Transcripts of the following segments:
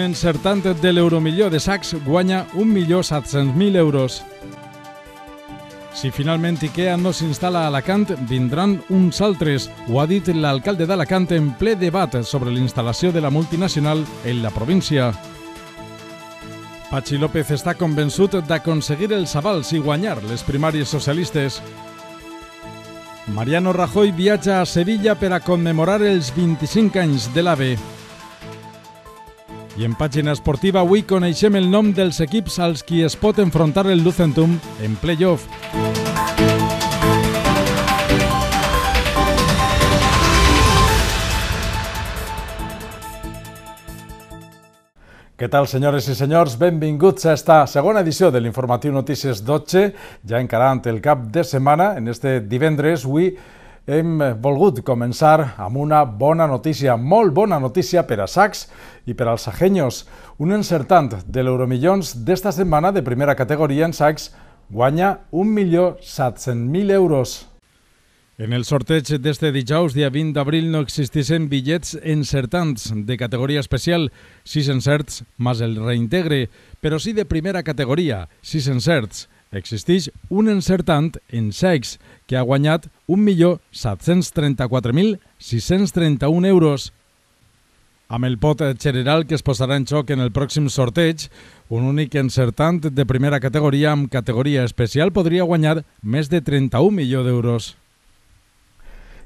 un encertant de l'euromilló de sacs guanya 1.700.000 euros. Si finalment IKEA no s'instal·la a Alacant, vindran uns altres. Ho ha dit l'alcalde d'Alacant en ple debat sobre l'instal·lació de la multinacional en la província. Pachi López està convençut d'aconseguir els avals i guanyar les primàries socialistes. Mariano Rajoy viatja a Sevilla per a commemorar els 25 anys de l'AVE. I en pàgina esportiva avui coneixem el nom dels equips als qui es pot enfrontar el Lucentum en playoff. Què tal, senyores i senyors? Benvinguts a esta segona edició de l'informatiu Notícies 12, ja encarant el cap de setmana, en este divendres, avui, hem volgut començar amb una bona notícia, molt bona notícia per a SACS i per als sajenyos. Un encertant de l'Euromillons d'esta setmana de primera categoria en SACS guanya 1.700.000 euros. En el sorteig d'este dijous, dia 20 d'abril, no existissin bitllets encertants de categoria especial, 6 encerts més el reintegre, però sí de primera categoria, 6 encerts. Existeix un encertant en sex, que ha guanyat 1.734.631 euros. Amb el pot general que es posarà en xoc en el pròxim sorteig, un únic encertant de primera categoria amb categoria especial podria guanyar més de 31 milió d'euros.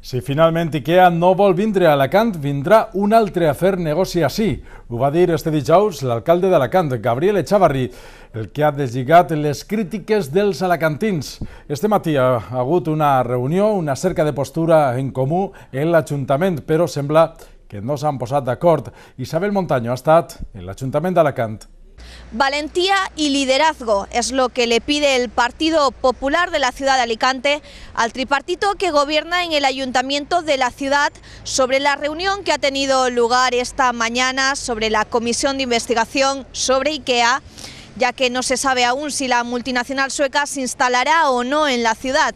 Si finalment IKEA no vol vindre a Alacant, vindrà un altre a fer negoci així. Ho va dir este dijous l'alcalde d'Alacant, Gabriel Echavarri, el que ha deslligat les crítiques dels alacantins. Este matí ha hagut una reunió, una cerca de postura en comú en l'Ajuntament, però sembla que no s'han posat d'acord. Isabel Montaño ha estat en l'Ajuntament d'Alacant. Valentía y liderazgo es lo que le pide el Partido Popular de la ciudad de Alicante al tripartito que gobierna en el ayuntamiento de la ciudad sobre la reunión que ha tenido lugar esta mañana sobre la comisión de investigación sobre IKEA ya que no se sabe aún si la multinacional sueca se instalará o no en la ciudad.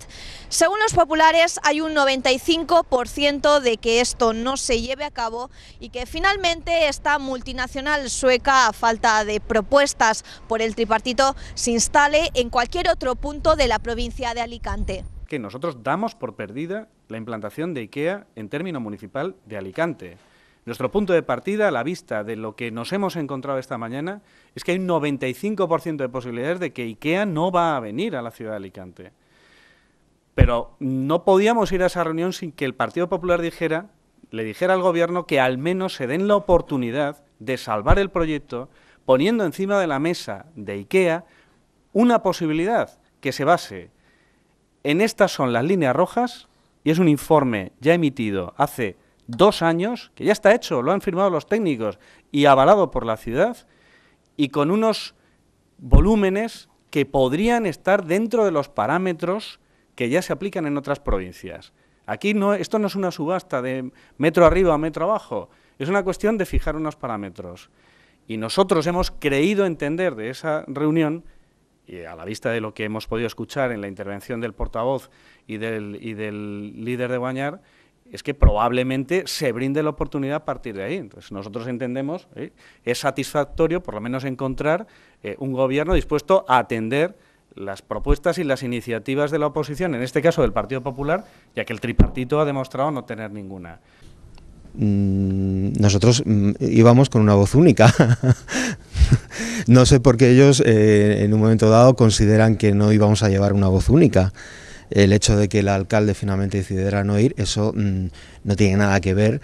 Según los populares, hay un 95% de que esto no se lleve a cabo y que finalmente esta multinacional sueca, a falta de propuestas por el tripartito, se instale en cualquier otro punto de la provincia de Alicante. Que nosotros damos por perdida la implantación de IKEA en término municipal de Alicante. Nuestro punto de partida, a la vista de lo que nos hemos encontrado esta mañana, es que hay un 95% de posibilidades de que IKEA no va a venir a la ciudad de Alicante. Pero no podíamos ir a esa reunión sin que el Partido Popular dijera, le dijera al gobierno que al menos se den la oportunidad de salvar el proyecto poniendo encima de la mesa de IKEA una posibilidad que se base en estas son las líneas rojas y es un informe ya emitido hace dos años, que ya está hecho, lo han firmado los técnicos y avalado por la ciudad, y con unos volúmenes que podrían estar dentro de los parámetros que ya se aplican en otras provincias. Aquí no, esto no es una subasta de metro arriba a metro abajo, es una cuestión de fijar unos parámetros. Y nosotros hemos creído entender de esa reunión, y a la vista de lo que hemos podido escuchar en la intervención del portavoz y del, y del líder de Bañar, es que probablemente se brinde la oportunidad a partir de ahí. Entonces nosotros entendemos, ¿eh? es satisfactorio por lo menos encontrar eh, un gobierno dispuesto a atender las propuestas y las iniciativas de la oposición, en este caso del Partido Popular, ya que el tripartito ha demostrado no tener ninguna. Mm, nosotros mm, íbamos con una voz única. no sé por qué ellos eh, en un momento dado consideran que no íbamos a llevar una voz única. El hecho de que el alcalde finalmente decidiera no ir, eso mm, no tiene nada que ver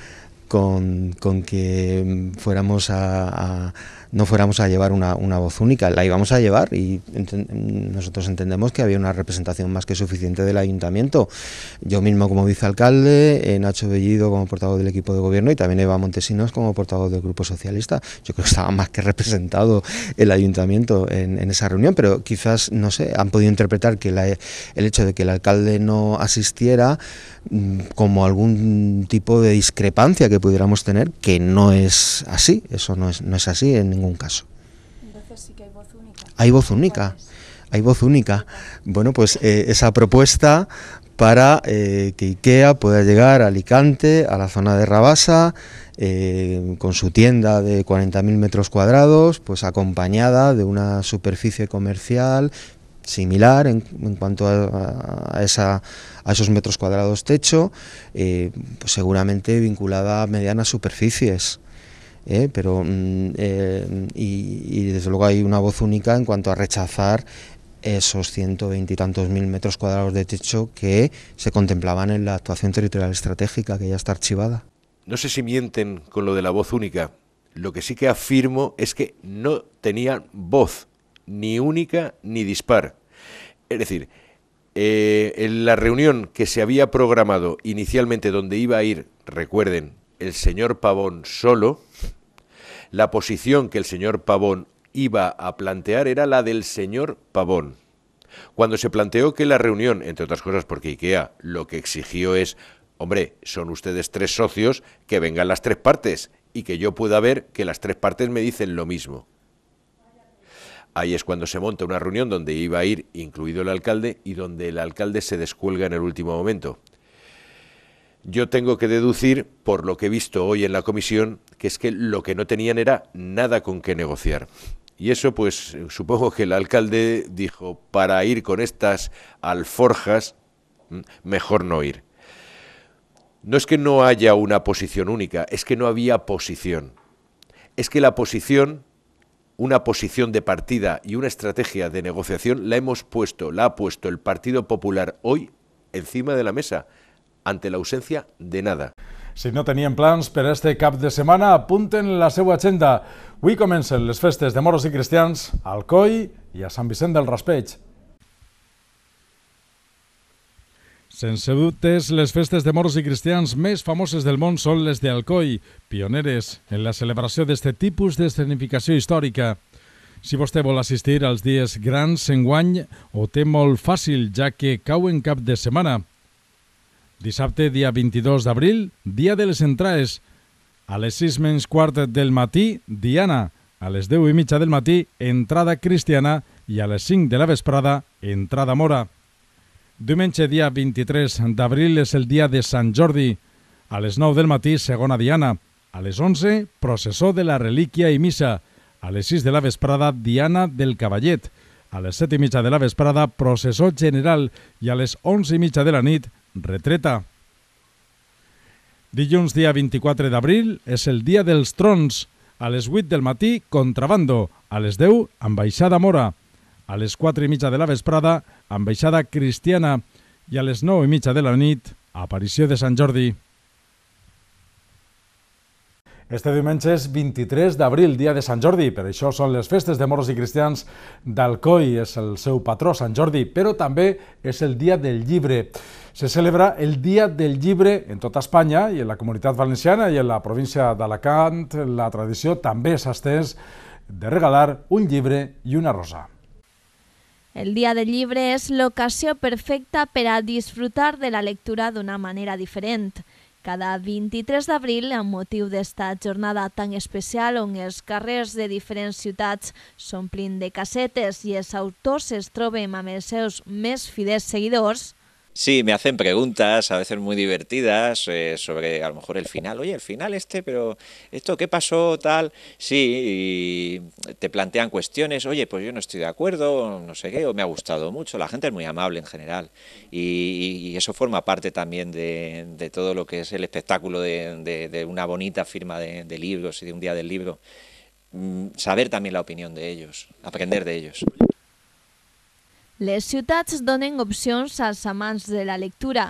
con, que fuéramos a no fuéramos a llevar una, una, voz única, la íbamos a llevar y nosotros entendemos que había una representación más que suficiente del ayuntamiento. Yo mismo como vicealcalde, eh, Nacho Bellido como portavoz del equipo de gobierno y también Eva Montesinos como portavoz del Grupo Socialista. Yo creo que estaba más que representado el ayuntamiento en, esa reunión, pero quizás, no sé, han podido interpretar que el hecho de que el alcalde no asistiera mm, como algún tipo de discrepancia que pudiéramos tener, que no es así, eso no es, no es así en ningún caso. Entonces sí que hay voz única. Hay voz única. Hay voz única. Bueno, pues eh, esa propuesta para eh, que IKEA pueda llegar a Alicante, a la zona de Rabasa, eh, con su tienda de 40.000 metros cuadrados, pues acompañada de una superficie comercial similar en, cuanto a, a, esos metros cuadrados techo, pues seguramente vinculada a medianas superficies. ¿eh? pero mm, eh, y, desde luego hay una voz única en cuanto a rechazar esos 120 y tantos mil metros cuadrados de techo que se contemplaban en la actuación territorial estratégica que ya está archivada. No sé si mienten con lo de la voz única. Lo que sí que afirmo es que no tenían voz, ni única ni dispar. Es decir, eh, en la reunión que se había programado inicialmente donde iba a ir, recuerden, el señor Pavón solo, la posición que el señor Pavón iba a plantear era la del señor Pavón. Cuando se planteó que la reunión, entre otras cosas porque IKEA lo que exigió es, hombre, son ustedes tres socios, que vengan las tres partes y que yo pueda ver que las tres partes me dicen lo mismo. Ahí es cuando se monta una reunión donde iba a ir incluido el alcalde y donde el alcalde se descuelga en el último momento yo tengo que deducir, por lo que he visto hoy en la comisión, que es que lo que no tenían era nada con qué negociar. Y eso, pues, supongo que el alcalde dijo, para ir con estas alforjas, mm, mejor no ir. No es que no haya una posición única, es que no había posición. Es que la posición, una posición de partida y una estrategia de negociación la hemos puesto, la ha puesto el Partido Popular hoy encima de la mesa. ante la ausencia de nada. Si no tenien plans per este cap de setmana, apunten la seva agenda. Avui comencen les festes de moros i cristians a Coi i a Sant Vicent del Raspeig. Sense dubtes, les festes de moros i cristians més famoses del món són les d'Alcoi, pioneres en la celebració d'aquest tipus d'escenificació històrica. Si vostè vol assistir als dies grans enguany, ho té molt fàcil, ja que cauen cap de setmana. Dissabte, dia 22 d'abril, dia de les entrades. A les 6 menys quart del matí, Diana. A les 10 i mitja del matí, entrada cristiana. I a les 5 de la vesprada, entrada mora. Diumenge, dia 23 d'abril, és el dia de Sant Jordi. A les 9 del matí, segona Diana. A les 11, processó de la relíquia i missa. A les 6 de la vesprada, Diana del Cavallet. A les 7 i mitja de la vesprada, processó general. I a les 11 i mitja de la nit, retreta. Dilluns, dia 24 d'abril, és el dia dels trons. A les 8 del matí, contrabando. A les 10, ambaixada mora. A les 4 i mitja de la vesprada, ambaixada cristiana. I a les 9 i mitja de la nit, aparició de Sant Jordi. Este diumenge és 23 d'abril, dia de Sant Jordi, per això són les festes de moros i cristians d'Alcoi, és el seu patró, Sant Jordi, però també és el dia del llibre se celebra el Dia del Llibre en tota Espanya i en la Comunitat Valenciana i en la província d'Alacant la tradició també s'ha estès de regalar un llibre i una rosa. El Dia del Llibre és l'ocasió perfecta per a disfrutar de la lectura d'una manera diferent. Cada 23 d'abril, amb motiu d'esta jornada tan especial on els carrers de diferents ciutats s'omplin de casetes i els autors es troben amb els seus més fidels seguidors, Sí, me hacen preguntas, a veces muy divertidas, eh, sobre a lo mejor el final. Oye, el final este, pero esto, ¿qué pasó? Tal. Sí, y te plantean cuestiones. Oye, pues yo no estoy de acuerdo, no sé qué, o me ha gustado mucho. La gente es muy amable en general. Y, eso forma parte también de, todo lo que es el espectáculo de, de una bonita firma de libros y de un día del libro mm, saber también la opinión de ellos, aprender de ellos. Les ciutats donen opcions als amants de la lectura.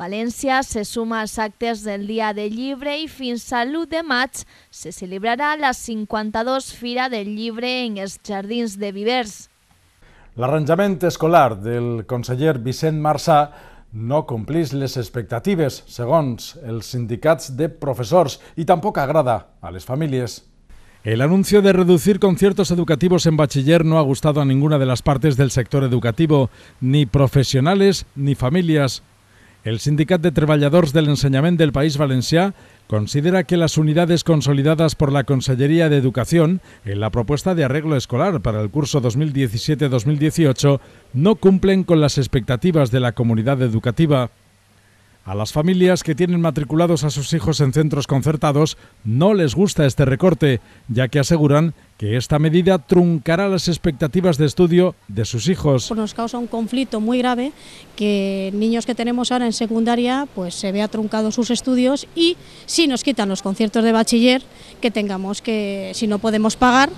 València se suma als actes del Dia del Llibre i fins a l'1 de maig se celebrarà la 52 Fira del Llibre en els Jardins de Vivers. L'arranjament escolar del conseller Vicent Marçà no complís les expectatives, segons els sindicats de professors, i tampoc agrada a les famílies. El anuncio de reducir conciertos educativos en bachiller no ha gustado a ninguna de las partes del sector educativo, ni profesionales ni familias. El Sindicat de Treballadors del enseñamiento del País Valencià considera que las unidades consolidadas por la Consellería de Educación en la propuesta de arreglo escolar para el curso 2017-2018 no cumplen con las expectativas de la comunidad educativa. A las familias que tienen matriculados a sus hijos en centros concertados no les gusta este recorte, ya que aseguran que esta medida truncará las expectativas de estudio de sus hijos. nos causa un conflicto muy grave que niños que tenemos ahora en secundaria pues se vea truncados sus estudios y si nos quitan los conciertos de bachiller que tengamos que si no podemos pagar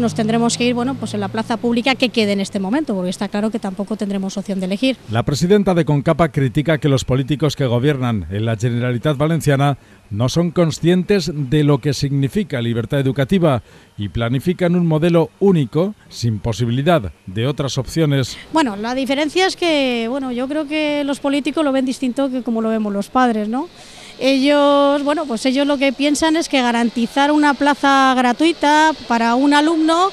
nos tendremos que ir bueno, pues en la plaza pública que quede en este momento, porque está claro que tampoco tendremos opción de elegir. La presidenta de Concapa critica que los políticos que gobiernan en la Generalitat Valenciana no son conscientes de lo que significa libertad educativa y planifican un modelo único sin posibilidad de otras opciones. Bueno, la diferencia es que bueno, yo creo que los políticos lo ven distinto que como lo vemos los padres, ¿no? Ellos, bueno, pues ellos lo que piensan es que garantizar una plaza gratuita para un alumno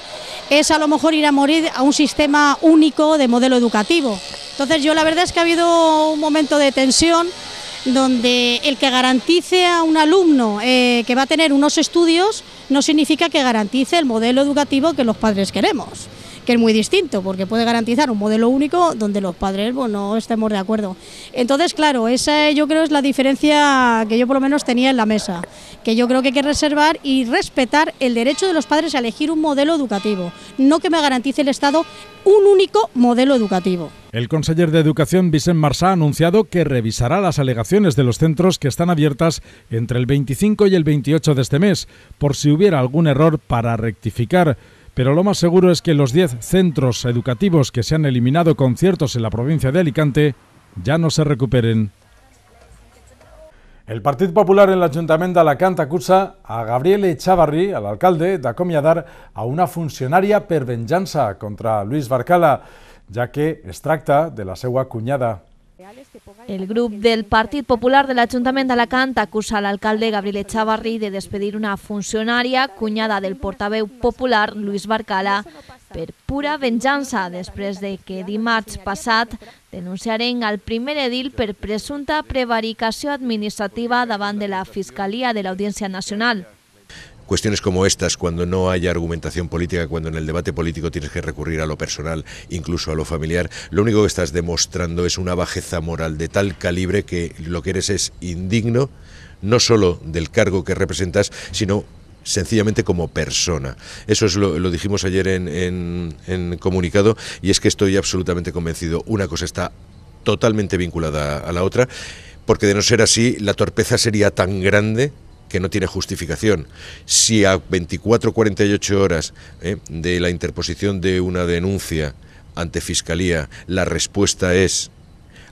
es a lo mejor ir a morir a un sistema único de modelo educativo. Entonces yo la verdad es que ha habido un momento de tensión donde el que garantice a un alumno eh, que va a tener unos estudios no significa que garantice el modelo educativo que los padres queremos que es muy distinto, porque puede garantizar un modelo único donde los padres pues, no estemos de acuerdo. Entonces, claro, esa yo creo es la diferencia que yo por lo menos tenía en la mesa, que yo creo que hay que reservar y respetar el derecho de los padres a elegir un modelo educativo, no que me garantice el Estado un único modelo educativo. El conseller de Educación, Vicent Marsá, ha anunciado que revisará las alegaciones de los centros que están abiertas entre el 25 y el 28 de este mes, por si hubiera algún error para rectificar pero lo más seguro es que los 10 centros educativos que se han eliminado conciertos en la provincia de Alicante ya no se recuperen. El Partido Popular en el Ayuntamiento de d'Alacant acusa a Gabriel Echavarri, de acomiadar a una funcionaria per contra Luis Barcala, ya que extracta de la seva cuñada. El grup del Partit Popular de l'Ajuntament d'Alacant acusa l'alcalde Gabriel Echavarri de despedir una funcionària cunyada del portaveu popular Luis Barcala per pura venjança després de que dimarts passat denunciaren al primer edil per presumpta prevaricació administrativa davant de la Fiscalia de l'Audiència Nacional. cuestiones como estas, cuando no hay argumentación política, cuando en el debate político tienes que recurrir a lo personal, incluso a lo familiar, lo único que estás demostrando es una bajeza moral de tal calibre que lo que eres es indigno, no solo del cargo que representas, sino sencillamente como persona. Eso es lo, dijimos ayer en comunicado y es que estoy absolutamente convencido. Una cosa está totalmente vinculada a la otra, porque de no ser así, la torpeza sería tan grande que no tiene justificación. Si a 24 48 horas eh, de la interposición de una denuncia ante fiscalía la respuesta es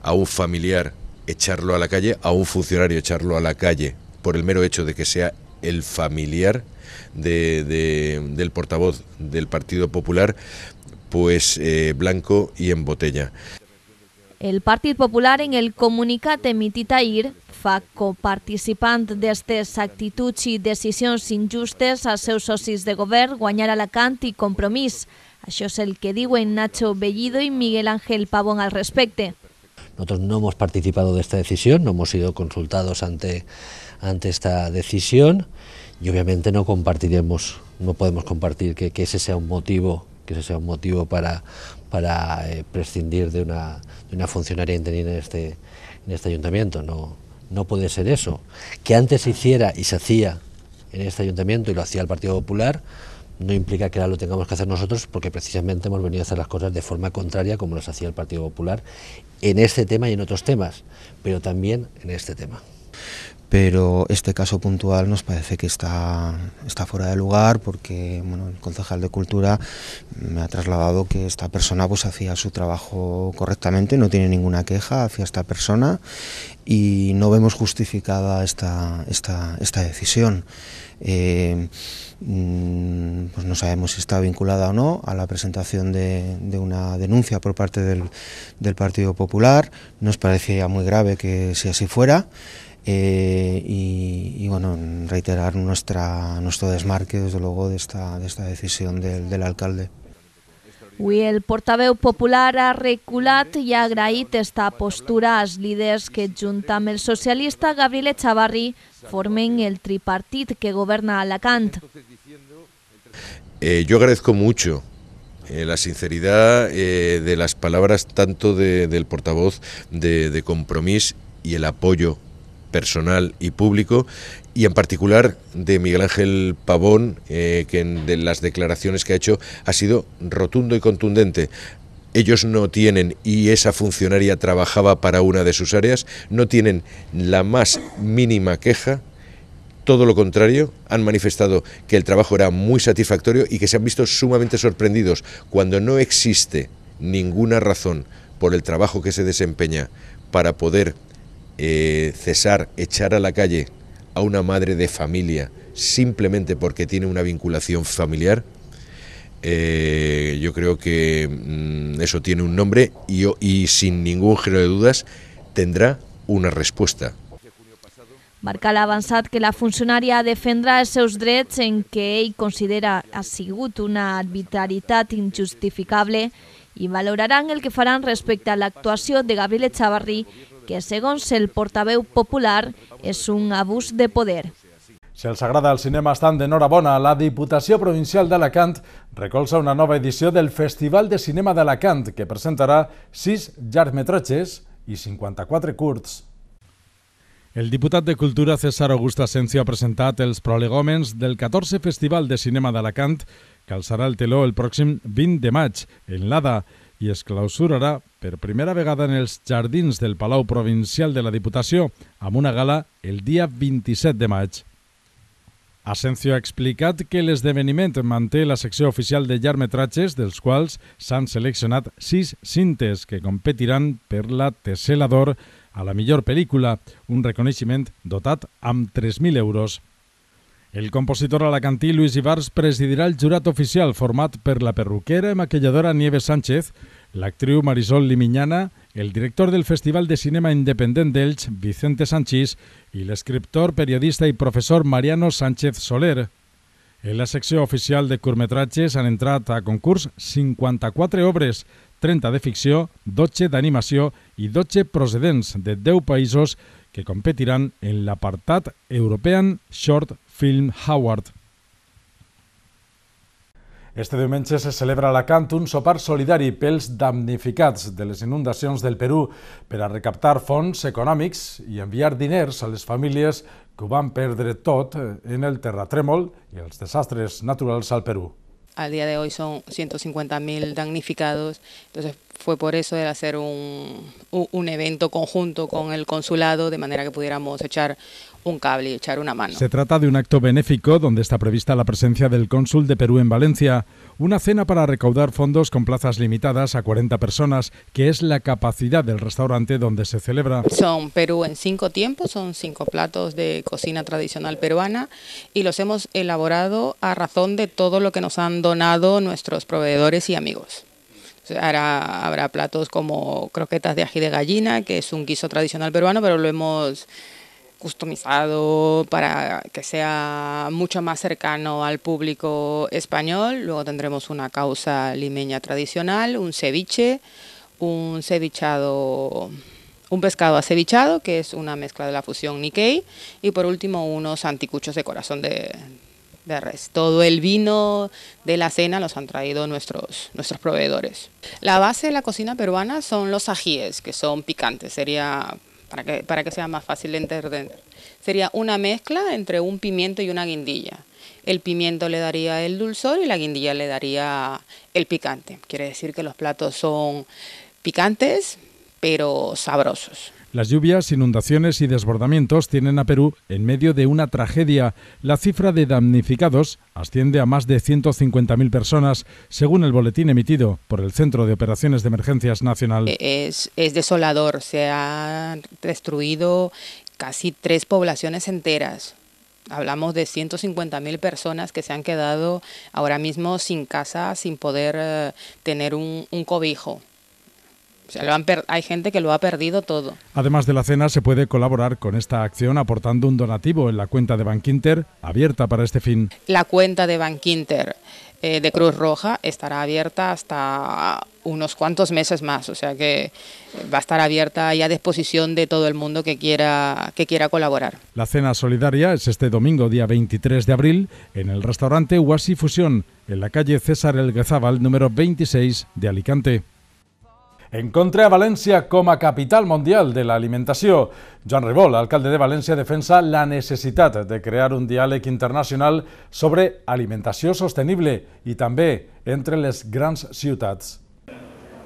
a un familiar echarlo a la calle, a un funcionario echarlo a la calle por el mero hecho de que sea el familiar de, del portavoz del Partido Popular, pues eh, blanco y en botella. El Partido Popular en el comunicat emitit ahir fa coparticipant d'aquestes actituds i decisions injustes als seus socis de govern guanyar Alacant i compromís. Això és el que en Nacho Bellido i Miguel Ángel Pavón al respecte. Nosotros no hemos participado de esta decisión, no hemos sido consultados ante, ante esta decisión y obviamente no compartiremos, no podemos compartir que, que ese sea un motivo que ese sea un motivo para, para eh, prescindir de una, funcionaria interina este, en este, ayuntamiento. No, no puede ser eso. Que antes se hiciera y se hacía en este ayuntamiento y lo hacía el Partido Popular, no implica que ahora lo tengamos que hacer nosotros, porque precisamente hemos venido a hacer las cosas de forma contraria como las hacía el Partido Popular en este tema y en otros temas, pero también en este tema pero este caso puntual nos parece que está, fuera de lugar porque el concejal de Cultura me ha trasladado que esta persona pues hacía su trabajo correctamente, no tiene ninguna queja hacia esta persona y no vemos justificada esta, decisión. Eh, mm, pues no sabemos si está vinculada o no a la presentación de, una denuncia por parte del, Partido Popular. Nos parecía muy grave que si así fuera. Eh, y, bueno, reiterar nuestra, nuestro desmarque, desde luego, de esta, de esta decisión del, del alcalde. el portavoz popular ha reculat y ha agraït esta postura los líderes... que, junt el socialista Gabriel Echavarri, formen el tripartit que gobierna Alacant. Eh, yo agradezco mucho eh, la sinceridad de las palabras tanto del portavoz de, de y el apoyo personal y público, y en particular de Miguel Ángel Pavón, eh, que en de las declaraciones que ha hecho ha sido rotundo y contundente ellos no tienen, y esa funcionaria trabajaba para una de sus áreas, no tienen la más mínima queja. Todo lo contrario, han manifestado que el trabajo era muy satisfactorio y que se han visto sumamente sorprendidos cuando no existe ninguna razón por el trabajo que se desempeña para poder eh, cesar, echar a la calle a una madre de familia simplemente porque tiene una vinculación familiar, eh, yo creo que mm, eso tiene un nombre y, sin ningún género de dudas tendrá una respuesta. Marca la avanzada que la funcionaria defendrá esos derechos en que considera ha sigut una arbitrariedad injustificable y valorarán el que farán respecto a la actuación de Gabriel Echavarri que, segons el portaveu popular, és un abús de poder. Si els agrada el cinema estan d'enhorabona, la Diputació Provincial d'Alacant recolza una nova edició del Festival de Cinema d'Alacant, que presentarà sis llargmetratges i 54 curts. El diputat de Cultura César August Asensio ha presentat els prolegòmens del 14 Festival de Cinema d'Alacant que alçarà el teló el pròxim 20 de maig en l'ADA i es clausurarà per primera vegada en els jardins del Palau Provincial de la Diputació amb una gala el dia 27 de maig. Asencio ha explicat que l'esdeveniment manté la secció oficial de llargmetratges, dels quals s'han seleccionat sis cintes que competiran per la Tessela d'Or a la millor pel·lícula, un reconeixement dotat amb 3.000 euros. El compositor alacantí Luis Ibars presidirà el jurat oficial format per la perruquera i maquilladora Nieves Sánchez, l'actriu Marisol Limiñana, el director del Festival de Cinema Independent d'Elx, Vicente Sanchís, i l'escriptor, periodista i professor Mariano Sánchez Soler. En la secció oficial de curtmetratges han entrat a concurs 54 obres, 30 de ficció, 12 d'animació i 12 procedents de 10 països que competiran en l'apartat European Short Film Award. Este diumenge se celebra a Alacant un sopar solidari pels damnificats de les inundacions del Perú per a recaptar fons econòmics i enviar diners a les famílies que ho van perdre tot en el terratrèmol i els desastres naturals al Perú. Al dia de són 150.000 damnificats, entonces fue por eso de hacer un, un evento conjunto con el consulado, de manera que pudiéramos echar un cable y echar una mano. Se trata de un acto benéfico donde está prevista la presencia del cónsul de Perú en Valencia, una cena para recaudar fondos con plazas limitadas a 40 personas, que es la capacidad del restaurante donde se celebra. Son Perú en cinco tiempos, son cinco platos de cocina tradicional peruana y los hemos elaborado a razón de todo lo que nos han donado nuestros proveedores y amigos. Ahora habrá platos como croquetas de ají de gallina, que es un guiso tradicional peruano, pero lo hemos customizado para que sea mucho más cercano al público español. Luego tendremos una causa limeña tradicional, un ceviche, un cevichado, un pescado acevichado, que es una mezcla de la fusión Nikkei, y por último unos anticuchos de corazón de, de res. Todo el vino de la cena los han traído nuestros, nuestros proveedores. La base de la cocina peruana son los ajíes, que son picantes, sería para que, sea más fácil de entender. Sería una mezcla entre un pimiento y una guindilla. El pimiento le daría el dulzor y la guindilla le daría el picante. Quiere decir que los platos son picantes, pero sabrosos. Las lluvias, inundaciones y desbordamientos tienen a Perú en medio de una tragedia. La cifra de damnificados asciende a más de 150.000 personas, según el boletín emitido por el Centro de Operaciones de Emergencias Nacional. E-, es, desolador, se han destruido casi tres poblaciones enteras. Hablamos de 150.000 personas que se han quedado ahora mismo sin casa, sin poder eh, tener un cobijo hay gente que lo ha perdido todo. Además de la cena, se puede colaborar con esta acción aportando un donativo en la cuenta de Bankinter, abierta para este fin. La cuenta de Bankinter eh, de Cruz Roja estará abierta hasta unos cuantos meses más, o sea que eh, va a estar abierta y a disposición de todo el mundo que quiera, que quiera colaborar. La cena solidaria es este domingo, día 23 de abril, en el restaurante Huasi Fusión, en la calle César El Guezábal, número 26 de Alicante. contra a València com a capital mundial de l'alimentació. Joan Ribol, alcalde de València, defensa la necessitat de crear un diàleg internacional sobre alimentació sostenible i també entre les grans ciutats.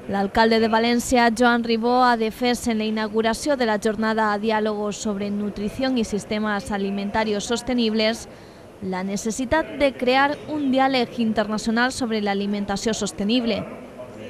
L'alcalde de València, Joan Ribó, ha defès en la inauguració de la jornada a diàlogos sobre nutrició i sistemes alimentaris sostenibles la necessitat de crear un diàleg internacional sobre l'alimentació sostenible.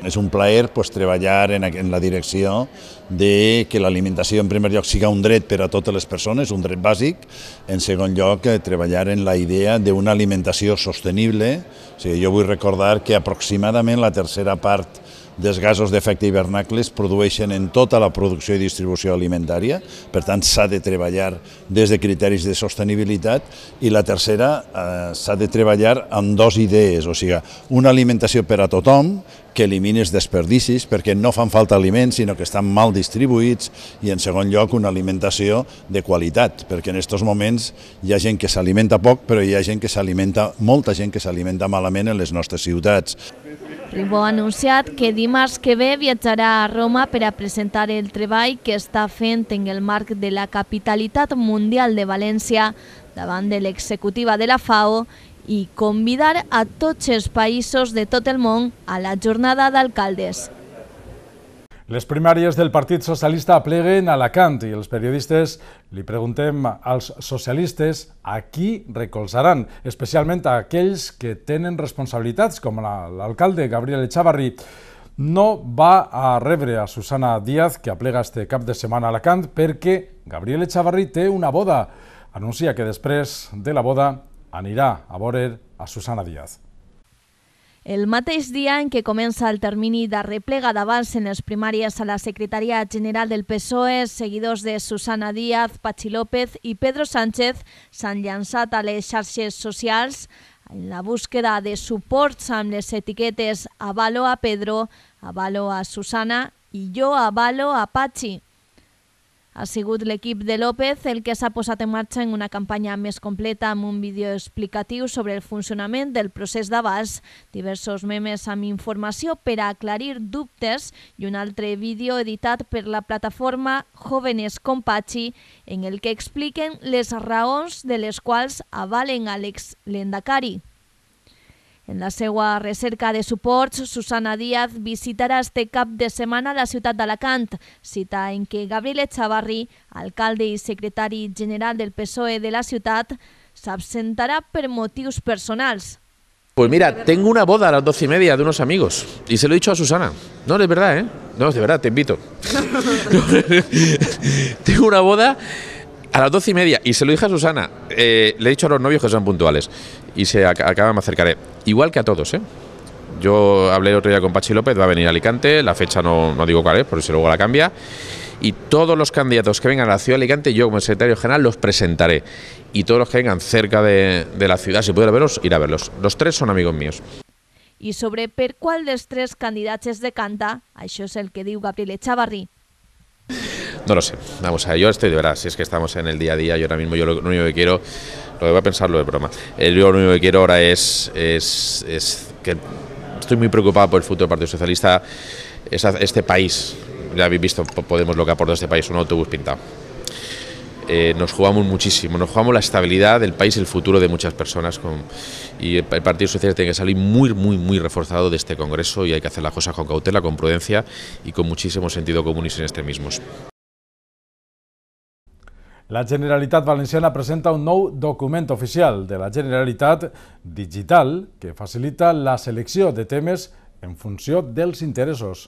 És un plaer pues, treballar en, en la direcció de que l'alimentació en primer lloc siga un dret per a totes les persones, un dret bàsic, en segon lloc eh, treballar en la idea d'una alimentació sostenible. O sigui, jo vull recordar que aproximadament la tercera part dels gasos d'efecte hivernacle es produeixen en tota la producció i distribució alimentària, per tant s'ha de treballar des de criteris de sostenibilitat i la tercera eh, s'ha de treballar amb dos idees, o sigui, una alimentació per a tothom que elimines desperdicis perquè no fan falta aliments, sinó que estan mal distribuïts i, en segon lloc, una alimentació de qualitat, perquè en aquests moments hi ha gent que s'alimenta poc, però hi ha gent que s'alimenta, molta gent que s'alimenta malament en les nostres ciutats. Ribó ha anunciat que dimarts que ve viatjarà a Roma per a presentar el treball que està fent en el marc de la capitalitat mundial de València davant de l'executiva de la FAO i convidar a tots els països de tot el món a la jornada d'alcaldes. Les primàries del Partit Socialista apleguen a Alacant i els periodistes li preguntem als socialistes a qui recolzaran, especialment a aquells que tenen responsabilitats, com l'alcalde Gabriel Echavarri. No va a rebre a Susana Díaz, que aplega este cap de setmana a Alacant, perquè Gabriel Echavarri té una boda. Anuncia que després de la boda anirà a veure a Susana Díaz. El mateix dia en què comença el termini de replega d'abans en les primàries a la secretaria general del PSOE, seguidors de Susana Díaz, Patxi López i Pedro Sánchez s'han llançat a les xarxes socials en la búsqueda de suports amb les etiquetes Avalo a Pedro, Avalo a Susana i Jo Avalo a Patxi. Ha sigut l'equip de López el que s'ha posat en marxa en una campanya més completa amb un vídeo explicatiu sobre el funcionament del procés d'abast, diversos memes amb informació per a aclarir dubtes i un altre vídeo editat per la plataforma Jóvenes Compachi en el que expliquen les raons de les quals avalen Àlex Lendacari. En la Segua recerca de suports, Susana Díaz visitará este cap de semana la ciudad de Alacant, cita en que Gabriel Echavarri, alcalde y secretario general del PSOE de la ciudad, se absentará per motivos personales. Pues mira, tengo una boda a las doce y media de unos amigos y se lo he dicho a Susana. No, es verdad, ¿eh? No, de verdad, te invito. tengo una boda a las doce y media y se lo dije a Susana. Eh, le he dicho a los novios que son puntuales y se acaba, me acercaré. Igual que a todos, ¿eh? Yo hablé el otro día con Pachi López, va a venir a Alicante, la fecha no, no digo cuál es, por si luego la cambia. Y todos los candidatos que vengan a la ciudad de Alicante, yo como secretario general los presentaré. Y todos los que vengan cerca de, de la ciudad, si pudiera verlos, ir a verlos. Los tres son amigos míos. Y sobre per de los tres candidatos es decanta, això ah, es el que diu Gabriel Echavarri. No lo sé, vamos a ver, yo estoy de verdad, si es que estamos en el día a día, yo ahora mismo yo lo único que quiero lo que voy a pensar de broma. Eh, lo único que quiero ahora es, es, que estoy muy preocupado por el futuro del Partido Socialista, este país. Ya habéis visto Podemos lo que aporta este país, un autobús pintado. Eh, nos jugamos muchísimo, nos jugamos la estabilidad del país, el futuro de muchas personas. Con, y el Partido Socialista tiene que salir muy, muy, muy reforzado de este Congreso y hay que hacer las cosas con cautela, con prudencia y con muchísimo sentido común y sin extremismos. La Generalitat Valenciana presenta un nou document oficial de la Generalitat digital que facilita la selecció de temes en funció dels interessos.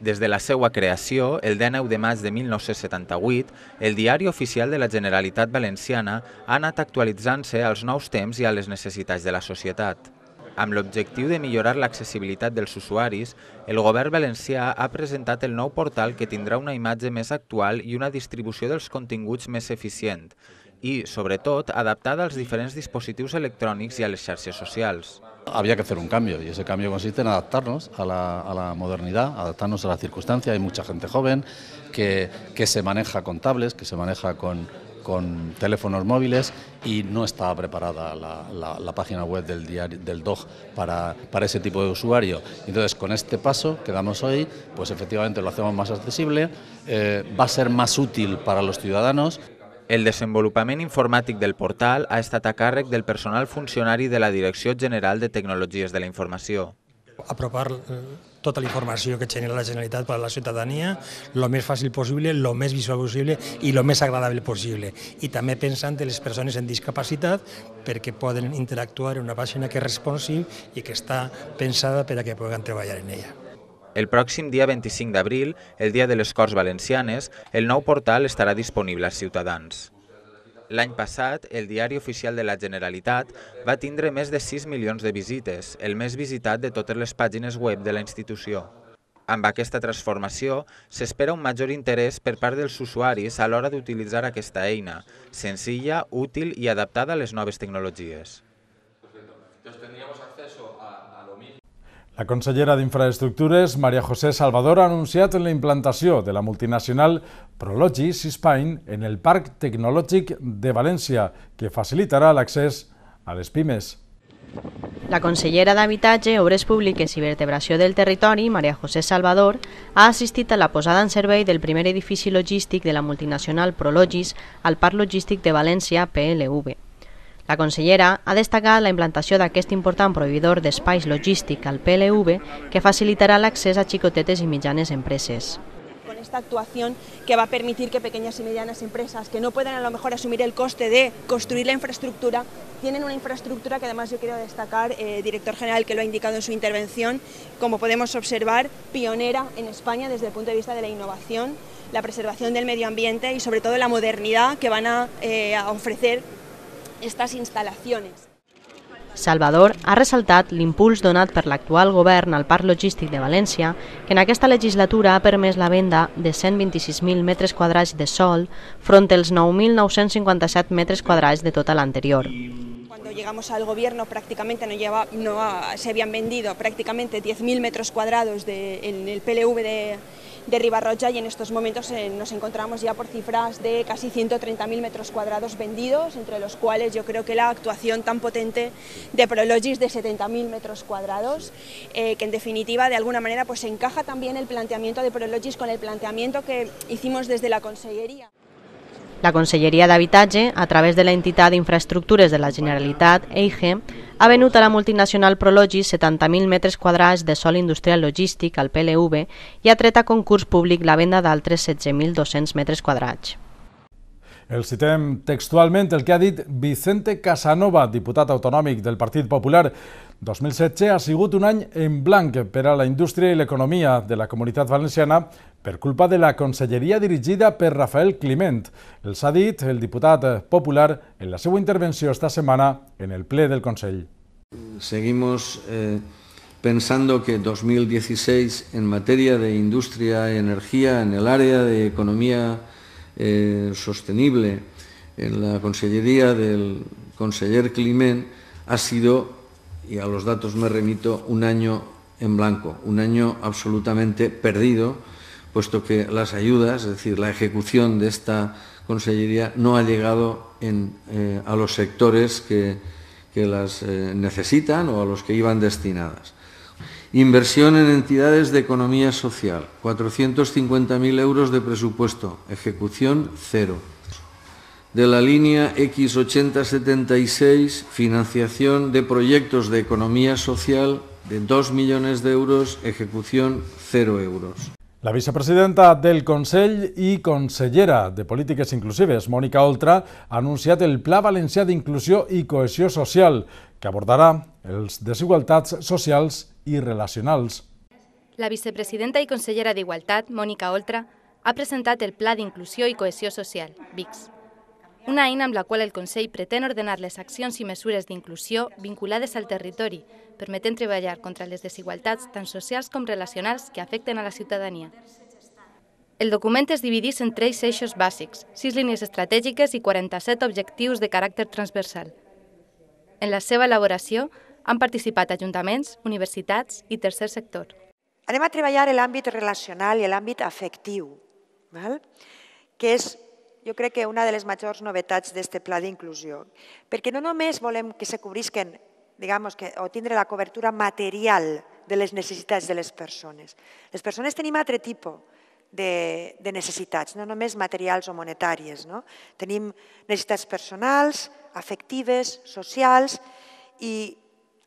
Des de la seva creació, el 19 de maig de 1978, el Diari Oficial de la Generalitat Valenciana ha anat actualitzant-se als nous temps i a les necessitats de la societat. Amb l'objectiu de millorar l'accessibilitat dels usuaris, el govern valencià ha presentat el nou portal que tindrà una imatge més actual i una distribució dels continguts més eficient i, sobretot, adaptada als diferents dispositius electrònics i a les xarxes socials. Había que hacer un cambio y ese cambio consiste en adaptarnos a la, a la modernidad, adaptarnos a la circunstancia. Hay mucha gente joven que, que se maneja con tablets, que se maneja con, con teléfonos móviles y no estaba preparada la, página web del, diario, del DOG para, para, ese tipo de usuario. Entonces, con este paso que damos hoy, pues efectivamente lo hacemos más accesible, eh, va a ser más útil para los ciudadanos. El desenvolupament informático del portal ha estat a càrrec del personal funcionario de la Dirección General de Tecnologías de la Informació. Eh, tota la informació que genera la Generalitat per a la ciutadania el més fàcil possible, el més visual possible i el més agradable possible. I també pensant en les persones amb discapacitat perquè poden interactuar en una pàgina que és responsiva i que està pensada per a que puguen treballar en ella. El pròxim dia 25 d'abril, el dia de les Corts Valencianes, el nou portal estarà disponible als ciutadans. L'any passat, el Diari Oficial de la Generalitat va tindre més de 6 milions de visites, el més visitat de totes les pàgines web de la institució. Amb aquesta transformació, s'espera un major interès per part dels usuaris a l'hora d'utilitzar aquesta eina, senzilla, útil i adaptada a les noves tecnologies. La consellera d'Infraestructures, Maria José Salvador, ha anunciat la implantació de la multinacional Prologis Spain en el Parc Tecnològic de València, que facilitarà l'accés a les pimes. La consellera d'Habitatge, Obres Públiques i Vertebració del Territori, Maria José Salvador, ha assistit a la posada en servei del primer edifici logístic de la multinacional Prologis al Parc Logístic de València, PLV. La consellera ha destacado la implantación de este importante important de d'espais logístic al PLV que facilitará el acceso a chicotetes y medianas empresas. Con esta actuación que va a permitir que pequeñas y medianas empresas que no pueden a lo mejor asumir el coste de construir la infraestructura, tienen una infraestructura que además yo quiero destacar, eh, director general que lo ha indicado en su intervención, como podemos observar, pionera en España desde el punto de vista de la innovación, la preservación del medio ambiente y sobre todo la modernidad que van a eh, ofrecer estas instalaciones. Salvador ha ressaltat l'impuls donat per l'actual govern al Parc Logístic de València, que en aquesta legislatura ha permès la venda de 126.000 metres quadrats de sol front als 9.957 metres quadrats de tota l'anterior. Cuando llegamos al gobierno prácticamente no, lleva, no se habían vendido prácticamente 10.000 metros cuadrados de, en el PLV de, de Ribarrocha y en estos momentos eh, nos encontramos ya por cifras de casi 130.000 metros cuadrados vendidos, entre los cuales yo creo que la actuación tan potente de Prologis de 70.000 metros cuadrados, eh, que en definitiva de alguna manera pues encaja también el planteamiento de Prologis con el planteamiento que hicimos desde la Consellería. La Conselleria d'Habitatge, a través de la entitat d'Infraestructures de la Generalitat, EIGE, ha venut a la multinacional Prologis 70.000 metres quadrats de sòl industrial logístic al PLV i ha tret a concurs públic la venda d'altres 16.200 metres quadrats. El citem textualment el que ha dit Vicente Casanova, diputat autonòmic del Partit Popular. 2017 ha sigut un any en blanc per a la indústria i l'economia de la comunitat valenciana per culpa de la consellería dirigida per Rafael Climent. el ha el diputat popular en la seva intervención esta semana en el ple del Consell. Seguimos eh, pensando que 2016 en materia de industria y energía, en el área de economía eh, sostenible, en la consellería del conseller Climent, ha sido, y a los datos me remito, un año en blanco, un año absolutamente perdido, puesto que las ayudas, es decir, la ejecución de esta Consellería no ha llegado eh, a los sectores que, las eh, necesitan o a los que iban destinadas. Inversión en entidades de economía social, 450.000 euros de presupuesto, ejecución cero. De la línea X8076, financiación de proyectos de economía social de 2 millones de euros, ejecución cero euros. La vicepresidenta del Consell i consellera de Polítiques Inclusives, Mònica Oltra, ha anunciat el Pla Valencià d'Inclusió i Cohesió Social, que abordarà els desigualtats socials i relacionals. La vicepresidenta i consellera d'Igualtat, Mònica Oltra, ha presentat el Pla d'Inclusió i Cohesió Social, VICS, una eina amb la qual el Consell pretén ordenar les accions i mesures d'inclusió vinculades al territori, permetent treballar contra les desigualtats tant socials com relacionals que afecten a la ciutadania. El document es divideix en tres eixos bàsics, sis línies estratègiques i 47 objectius de caràcter transversal. En la seva elaboració han participat ajuntaments, universitats i tercer sector. Anem a treballar l'àmbit relacional i l'àmbit afectiu, val? que és jo crec que una de les majors novetats d'aquest pla d'inclusió, perquè no només volem que se cobrisquen digamos, que, o tindre la cobertura material de les necessitats de les persones. Les persones tenim altre tipus de, de necessitats, no només materials o monetàries. No? Tenim necessitats personals, afectives, socials i,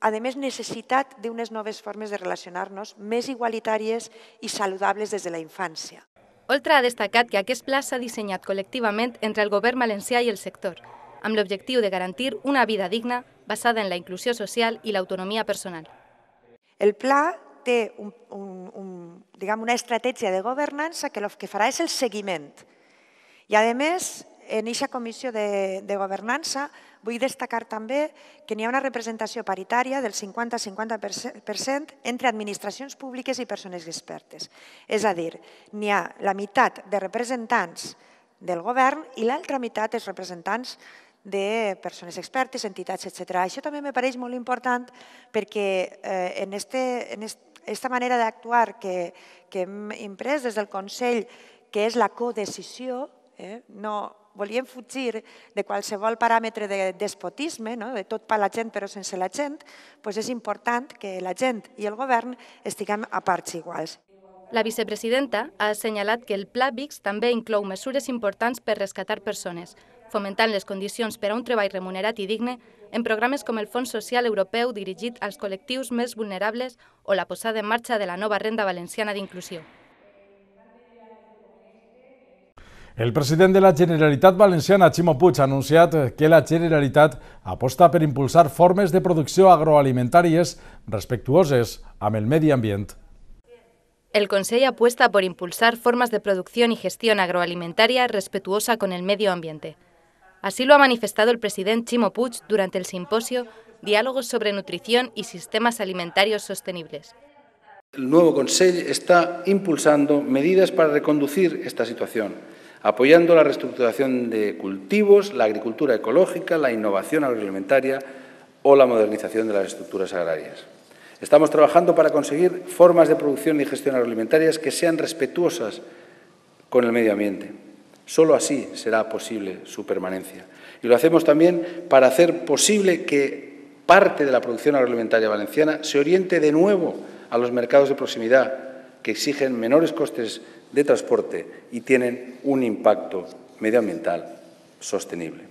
a més, necessitat d'unes noves formes de relacionar-nos més igualitàries i saludables des de la infància. Oltra ha destacat que aquest pla s'ha dissenyat col·lectivament entre el govern valencià i el sector, amb l'objectiu de garantir una vida digna basada en la inclusió social i l'autonomia personal. El pla té un, un, un, diguem, una estratègia de governança que el que farà és el seguiment. I, a més, en aquesta comissió de, de governança vull destacar també que n'hi ha una representació paritària del 50-50% entre administracions públiques i persones expertes. És a dir, n'hi ha la meitat de representants del govern i l'altra meitat és representants de persones expertes, entitats, etc. Això també me pareix molt important perquè eh, en, este, en aquesta manera d'actuar que, que hem imprès des del Consell, que és la codecisió, eh, no volíem fugir de qualsevol paràmetre de despotisme, no? de tot per la gent però sense la gent, doncs és important que la gent i el govern estiguem a parts iguals. La vicepresidenta ha assenyalat que el Pla VIX també inclou mesures importants per rescatar persones, fomentant les condicions per a un treball remunerat i digne en programes com el Fons Social Europeu dirigit als col·lectius més vulnerables o la posada en marxa de la nova renda valenciana d'inclusió. El presidente de la Generalitat Valenciana, Chimo Puig, ha anunciado que la Generalitat aposta por impulsar formas de producción agroalimentarias respetuosas con el medio ambiente. El Consejo apuesta por impulsar formas de producción y gestión agroalimentaria respetuosa con el medio ambiente. Así lo ha manifestado el presidente Chimo Puig durante el simposio Diálogos sobre Nutrición y Sistemas Alimentarios Sostenibles. El nuevo Consejo está impulsando medidas para reconducir esta situación apoyando la reestructuración de cultivos, la agricultura ecológica, la innovación agroalimentaria o la modernización de las estructuras agrarias. Estamos trabajando para conseguir formas de producción y gestión agroalimentarias que sean respetuosas con el medio ambiente. Solo así será posible su permanencia. Y lo hacemos también para hacer posible que parte de la producción agroalimentaria valenciana se oriente de nuevo a los mercados de proximidad, que exigen menores costes de transporte y tienen un impacto medioambiental sostenible.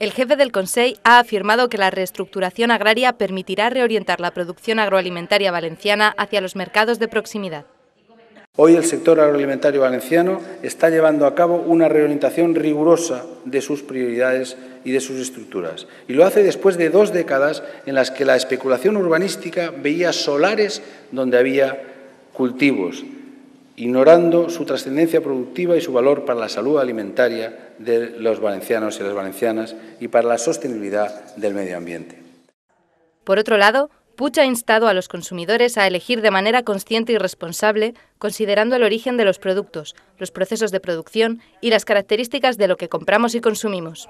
El jefe del Consejo ha afirmado que la reestructuración agraria permitirá reorientar la producción agroalimentaria valenciana hacia los mercados de proximidad. Hoy el sector agroalimentario valenciano está llevando a cabo una reorientación rigurosa de sus prioridades y de sus estructuras. Y lo hace después de dos décadas en las que la especulación urbanística veía solares donde había cultivos, ignorando su trascendencia productiva y su valor para la salud alimentaria de los valencianos y las valencianas y para la sostenibilidad del medio ambiente. Por otro lado, Pucha ha instado a los consumidores a elegir de manera consciente y responsable, considerando el origen de los productos, los procesos de producción y las características de lo que compramos y consumimos.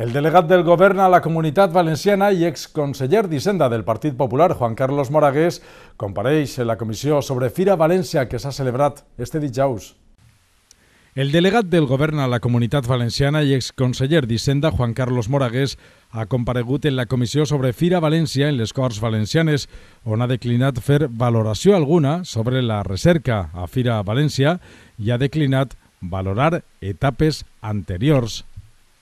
El delegat del govern a la Comunitat Valenciana i exconseller d'Hisenda del Partit Popular, Juan Carlos Moragués, compareix en la comissió sobre Fira València que s'ha celebrat este dijous. El delegat del govern a la Comunitat Valenciana i exconseller d'Hisenda, Juan Carlos Moragués, ha comparegut en la comissió sobre Fira València en les Corts Valencianes, on ha declinat fer valoració alguna sobre la recerca a Fira València i ha declinat valorar etapes anteriors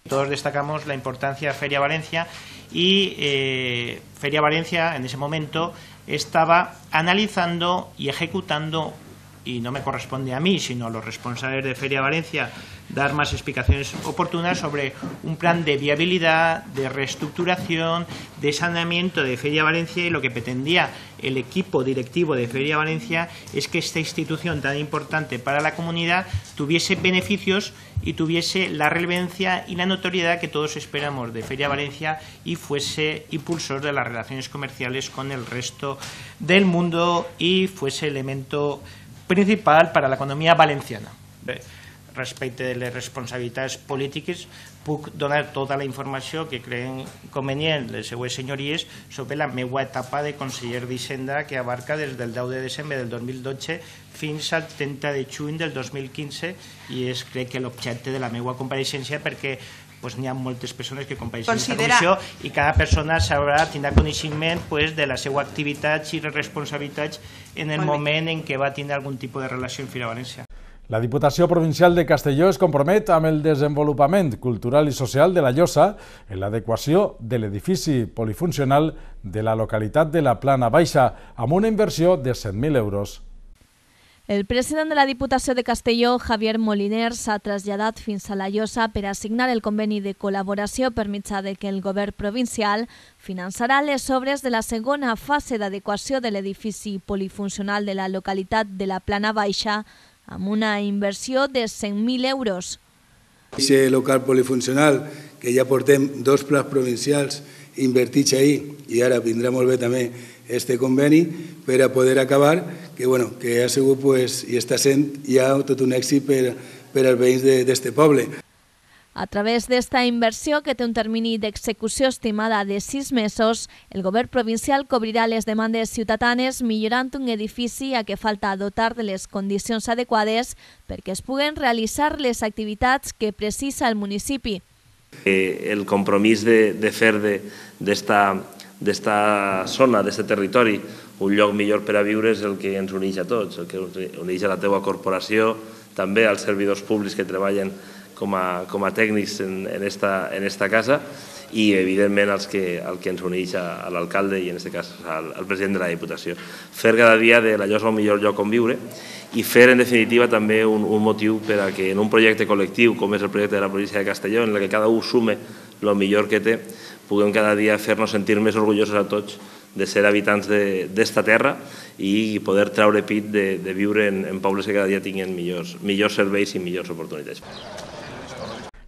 todos destacamos la importancia de Feria Valencia y eh, Feria Valencia en ese momento estaba analizando y ejecutando, y no me corresponde a mí, sino a los responsables de Feria Valencia, dar más explicaciones oportunas sobre un plan de viabilidad, de reestructuración, de saneamiento de Feria Valencia y lo que pretendía el equipo directivo de Feria Valencia es que esta institución tan importante para la comunidad tuviese beneficios y tuviese la relevancia y la notoriedad que todos esperamos de Feria Valencia y fuese impulsor de las relaciones comerciales con el resto del mundo y fuese elemento principal para la economía valenciana. Respecto de las responsabilidades políticas puc donar toda la información que creen conveniente según seues sobre la megua etapa de conseller Vicenda que abarca desde el 10 de diciembre del 2012 fins al 30 de juny del 2015 i és crec que l'objecte de la meva compareixença perquè pues, n'hi ha moltes persones que compareixen en Considera... comissió i cada persona sabrà, tindrà coneixement pues, de la seva activitat i responsabilitats en el moment en què va tindre algun tipus de relació amb Fira València. La Diputació Provincial de Castelló es compromet amb el desenvolupament cultural i social de la Llosa en l'adequació de l'edifici polifuncional de la localitat de la Plana Baixa amb una inversió de 100.000 euros el president de la Diputació de Castelló, Javier Moliner, s'ha traslladat fins a la Llosa per assignar el conveni de col·laboració per mitjà de que el govern provincial finançarà les obres de la segona fase d'adequació de l'edifici polifuncional de la localitat de la Plana Baixa amb una inversió de 100.000 euros. Aquest local polifuncional, que ja portem dos plats provincials invertits ahir, i ara vindrà molt bé també este conveni per a poder acabar, que, bueno, que ha sigut pues, i està sent ja tot un èxit per, per als veïns d'aquest poble. A través d'esta inversió, que té un termini d'execució estimada de sis mesos, el govern provincial cobrirà les demandes ciutadanes millorant un edifici a què falta dotar de les condicions adequades perquè es puguen realitzar les activitats que precisa el municipi. Eh, el compromís de, de fer d'esta de, d'esta zona, d'aquest territori, un lloc millor per a viure és el que ens uneix a tots, el que uneix a la teua corporació, també als servidors públics que treballen com a, com a tècnics en, en, esta, en esta casa i, evidentment, els que, el que ens uneix a, a l'alcalde i, en aquest cas, al, al president de la Diputació. Fer cada dia de la Llosa el millor lloc on viure i fer, en definitiva, també un, un motiu per a que en un projecte col·lectiu, com és el projecte de la província de Castelló, en el que cada un sume el millor que té, puguem cada dia fer-nos sentir més orgullosos a tots de ser habitants d'esta de, terra i poder treure pit de, de viure en, en pobles que cada dia tinguin millors, millors serveis i millors oportunitats.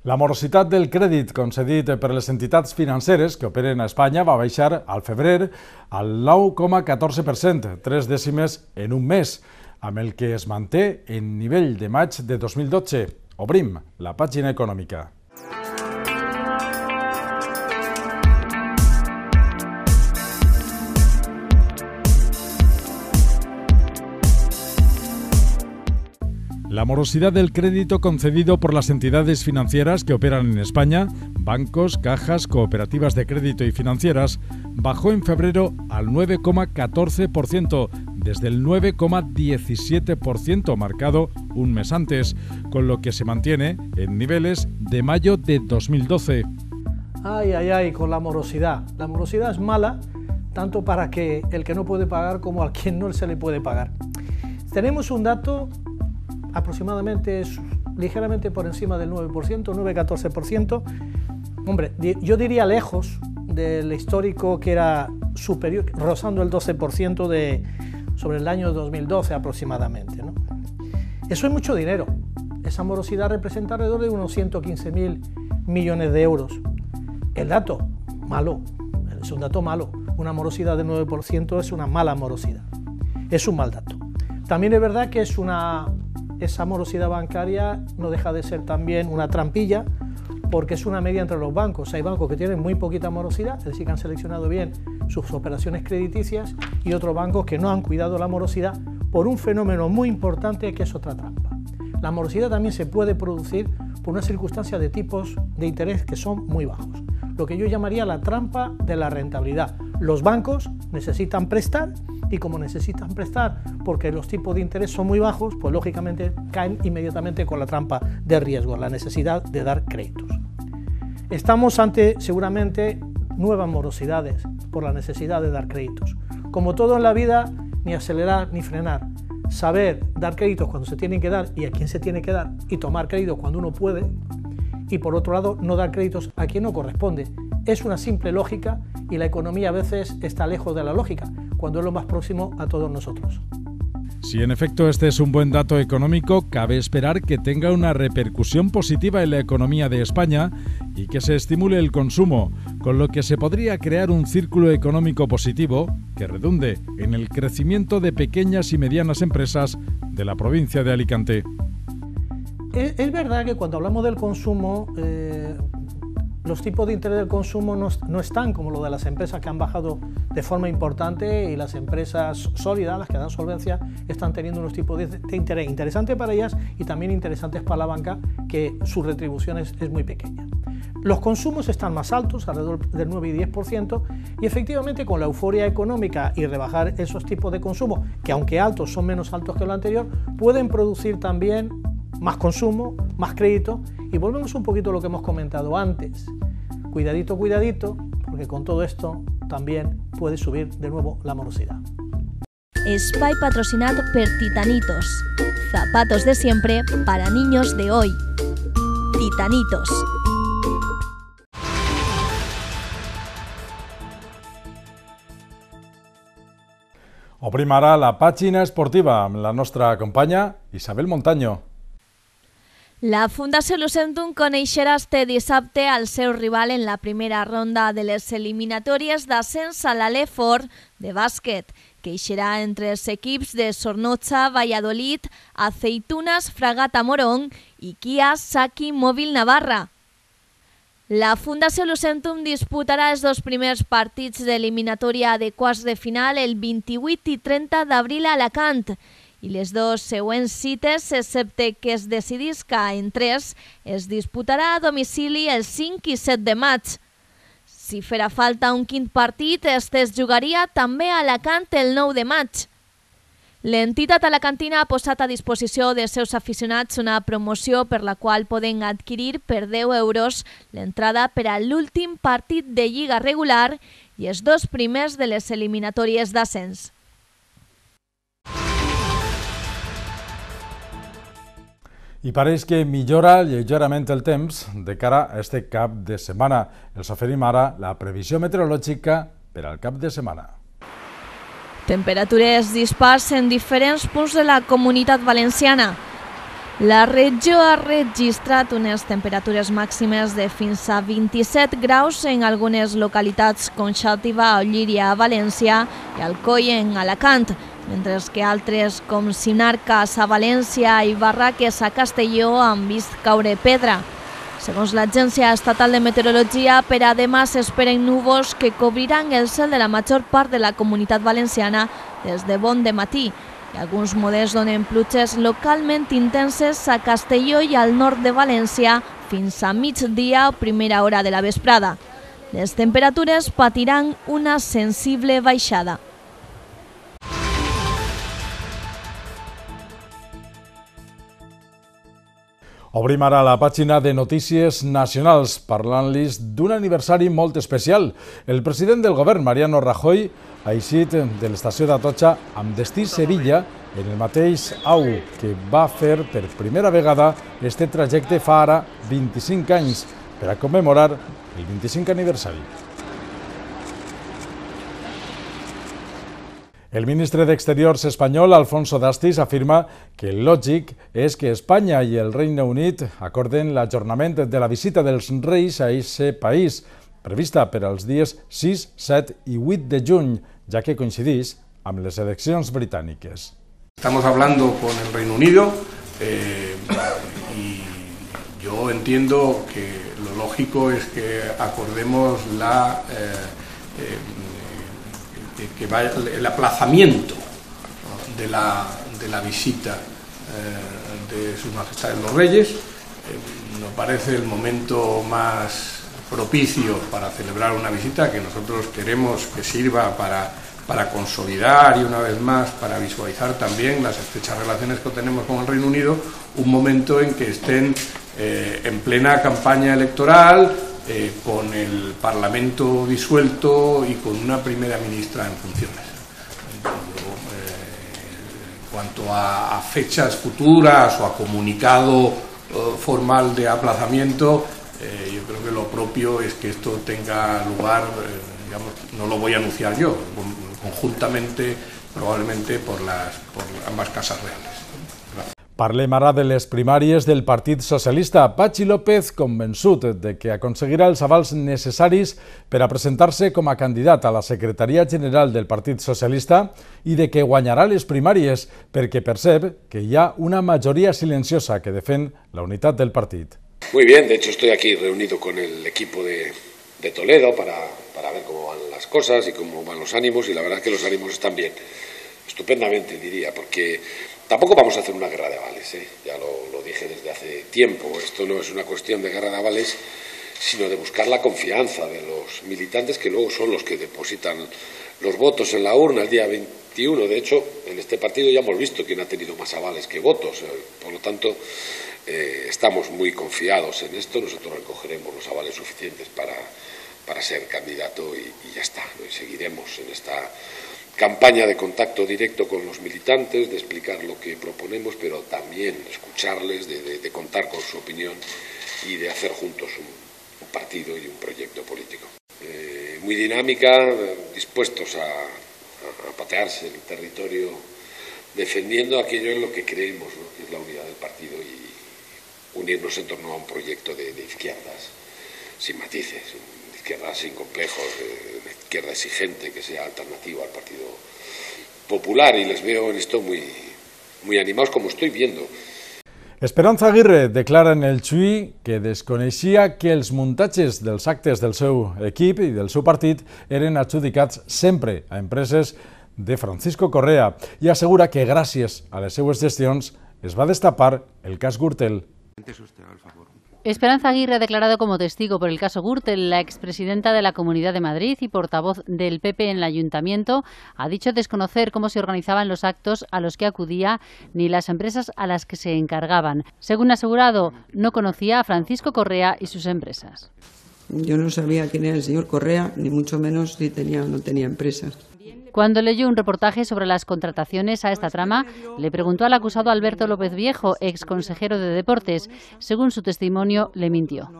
La morositat del crèdit concedit per les entitats financeres que operen a Espanya va baixar al febrer al 9,14%, tres dècimes en un mes, amb el que es manté en nivell de maig de 2012. Obrim la pàgina econòmica. La morosidad del crédito concedido por las entidades financieras que operan en España, bancos, cajas, cooperativas de crédito y financieras, bajó en febrero al 9,14%, desde el 9,17% marcado un mes antes, con lo que se mantiene en niveles de mayo de 2012. Ay, ay, ay, con la morosidad. La morosidad es mala tanto para que el que no puede pagar como al quien no se le puede pagar. Tenemos un dato aproximadamente es ligeramente por encima del 9%, 9,14%. Hombre, yo diría lejos del histórico que era superior, rozando el 12% de, sobre el año 2012 aproximadamente. ¿no? Eso es mucho dinero. Esa morosidad representa alrededor de unos 115 mil millones de euros. El dato, malo, es un dato malo. Una morosidad del 9% es una mala morosidad. Es un mal dato. También es verdad que es una esa morosidad bancaria no deja de ser también una trampilla porque es una media entre los bancos. Hay bancos que tienen muy poquita morosidad, es decir, que han seleccionado bien sus operaciones crediticias y otros bancos que no han cuidado la morosidad por un fenómeno muy importante que es otra trampa. La morosidad también se puede producir por una circunstancia de tipos de interés que son muy bajos, lo que yo llamaría la trampa de la rentabilidad. Los bancos necesitan prestar y como necesitan prestar porque los tipos de interés son muy bajos, pues lógicamente caen inmediatamente con la trampa de riesgo, la necesidad de dar créditos. Estamos ante seguramente nuevas morosidades por la necesidad de dar créditos. Como todo en la vida, ni acelerar ni frenar. Saber dar créditos cuando se tienen que dar y a quién se tiene que dar y tomar créditos cuando uno puede. Y por otro lado, no dar créditos a quien no corresponde. Es una simple lógica y la economía a veces está lejos de la lógica cuando es lo más próximo a todos nosotros. Si en efecto este es un buen dato económico, cabe esperar que tenga una repercusión positiva en la economía de España y que se estimule el consumo, con lo que se podría crear un círculo económico positivo que redunde en el crecimiento de pequeñas y medianas empresas de la provincia de Alicante. Es, verdad que cuando hablamos del consumo, eh, los tipos de interés del consumo no, están como los de las empresas que han bajado de forma importante y las empresas sólidas, las que dan solvencia, están teniendo unos tipos de, interés interesantes para ellas y también interesantes para la banca, que su retribución es, es muy pequeña. Los consumos están más altos, alrededor del 9 y 10%, y efectivamente con la euforia económica y rebajar esos tipos de consumo, que aunque altos son menos altos que lo anterior, pueden producir también más consumo, más crédito, y volvemos un poquito a lo que hemos comentado antes. Cuidadito, cuidadito, porque con todo esto también puede subir de nuevo la morosidad. Spy patrocinad per Titanitos. Zapatos de siempre para niños de hoy. Titanitos. oprimará la página esportiva. La nuestra compañía Isabel Montaño. La Fundació Lucentum coneixerà este dissabte el seu rival en la primera ronda de les eliminatòries d'ascens a l'Alefort de bàsquet, que eixerà entre els equips de Sornotxa, Valladolid, Aceitunas, Fragata Morón i Kia Saki Mòbil Navarra. La Fundació Lucentum disputarà els dos primers partits d'eliminatòria de quarts de final el 28 i 30 d'abril a Alacant, i les dues següents cites, excepte que es decidisca en tres, es disputarà a domicili el 5 i 7 de maig. Si farà falta un quint partit, este es jugaria també a Alacant el 9 de maig. L'entitat alacantina ha posat a disposició dels seus aficionats una promoció per la qual poden adquirir per 10 euros l'entrada per a l'últim partit de Lliga regular i els dos primers de les eliminatòries d'ascens. I pareix que millora lleugerament el temps de cara a este cap de setmana. Els oferim ara la previsió meteorològica per al cap de setmana. Temperatures dispars en diferents punts de la comunitat valenciana. La regió ha registrat unes temperatures màximes de fins a 27 graus en algunes localitats com Xàtiva, Llíria a València i Alcoi en Alacant mentre que altres com Sinarques a València i Barraques a Castelló han vist caure pedra. Segons l'Agència Estatal de Meteorologia, per a demà s'esperen núvols que cobriran el cel de la major part de la comunitat valenciana des de bon de matí i alguns models donen pluges localment intenses a Castelló i al nord de València fins a migdia o primera hora de la vesprada. Les temperatures patiran una sensible baixada. Obrim ara la pàgina de Notícies Nacionals parlant-los d'un aniversari molt especial. El president del govern, Mariano Rajoy, ha eixit de l'estació d'Atocha amb destí Sevilla en el mateix au que va fer per primera vegada este trajecte fa ara 25 anys per a commemorar el 25 aniversari. El ministre d'Exteriors espanyol, Alfonso Dastis, afirma que el lògic és que Espanya i el Regne Unit acorden l'ajornament de la visita dels reis a aquest país, prevista per als dies 6, 7 i 8 de juny, ja que coincideix amb les eleccions britàniques. Estamos hablando con el Reino Unido eh, y yo entiendo que lo lógico es que acordemos la eh, eh, que va el, aplazamiento de la, de la visita eh, de Sus Majestades los Reyes. Eh, nos parece el momento más propicio para celebrar una visita que nosotros queremos que sirva para, para consolidar y una vez más para visualizar también las estrechas relaciones que tenemos con el Reino Unido, un momento en que estén eh, en plena campaña electoral, eh, con el Parlamento disuelto y con una primera ministra en funciones. en cuanto eh, a, fechas futuras o a comunicado eh, formal de aplazamiento, yo creo que lo propio es que esto tenga lugar, no lo voy a anunciar yo, conjuntamente probablemente por, las, por ambas casas reales. Parlem ara de les primàries del Partit Socialista. Pachi López, convençut de que aconseguirà els avals necessaris per a presentar-se com a candidat a la secretaria general del Partit Socialista i de que guanyarà les primàries perquè percep que hi ha una majoria silenciosa que defen la unitat del partit. Muy bien, de hecho estoy aquí reunido con el equipo de, de Toledo para, para ver cómo van las cosas y cómo van los ánimos y la verdad es que los ánimos están bien, estupendamente diría, porque Tampoco vamos a hacer una guerra de avales, ¿eh? ya lo, dije desde hace tiempo. Esto no es una cuestión de guerra de avales, sino de buscar la confianza de los militantes que luego son los que depositan los votos en la urna el día 21. De hecho, en este partido ya hemos visto quién ha tenido más avales que votos. Eh, por lo tanto, eh, estamos muy confiados en esto. Nosotros recogeremos los avales suficientes para para ser candidato y, ya está. seguiremos en esta campaña de contacto directo con los militantes, de explicar lo que proponemos, pero también escucharles, de, contar con su opinión y de hacer juntos un, partido y un proyecto político. Eh, muy dinámica, dispuestos a, a, patearse el territorio, defendiendo aquello en lo que creemos, que es la unidad del partido y unirnos en torno a un proyecto de, de izquierdas, sin matices, izquierda sin complejos, una izquierda exigente que sea alternativa al Partido Popular y les veo en esto muy, muy animados como estoy viendo. Esperanza Aguirre declara en el Chuy que desconeixia que els muntatges dels actes del seu equip i del seu partit eren adjudicats sempre a empreses de Francisco Correa i assegura que gràcies a les seues gestions es va destapar el cas Gürtel. Usted, al favor. Esperanza Aguirre ha declarado como testigo por el caso Gürtel. La expresidenta de la Comunidad de Madrid y portavoz del PP en el Ayuntamiento ha dicho desconocer cómo se organizaban los actos a los que acudía ni las empresas a las que se encargaban. Según asegurado, no conocía a Francisco Correa y sus empresas. Yo no sabía quién era el señor Correa, ni mucho menos si tenía o no tenía empresas. Cuando leyó un reportaje sobre las contrataciones a esta trama, le preguntó al acusado Alberto López Viejo, ex consejero de Deportes. Según su testimonio, le mintió.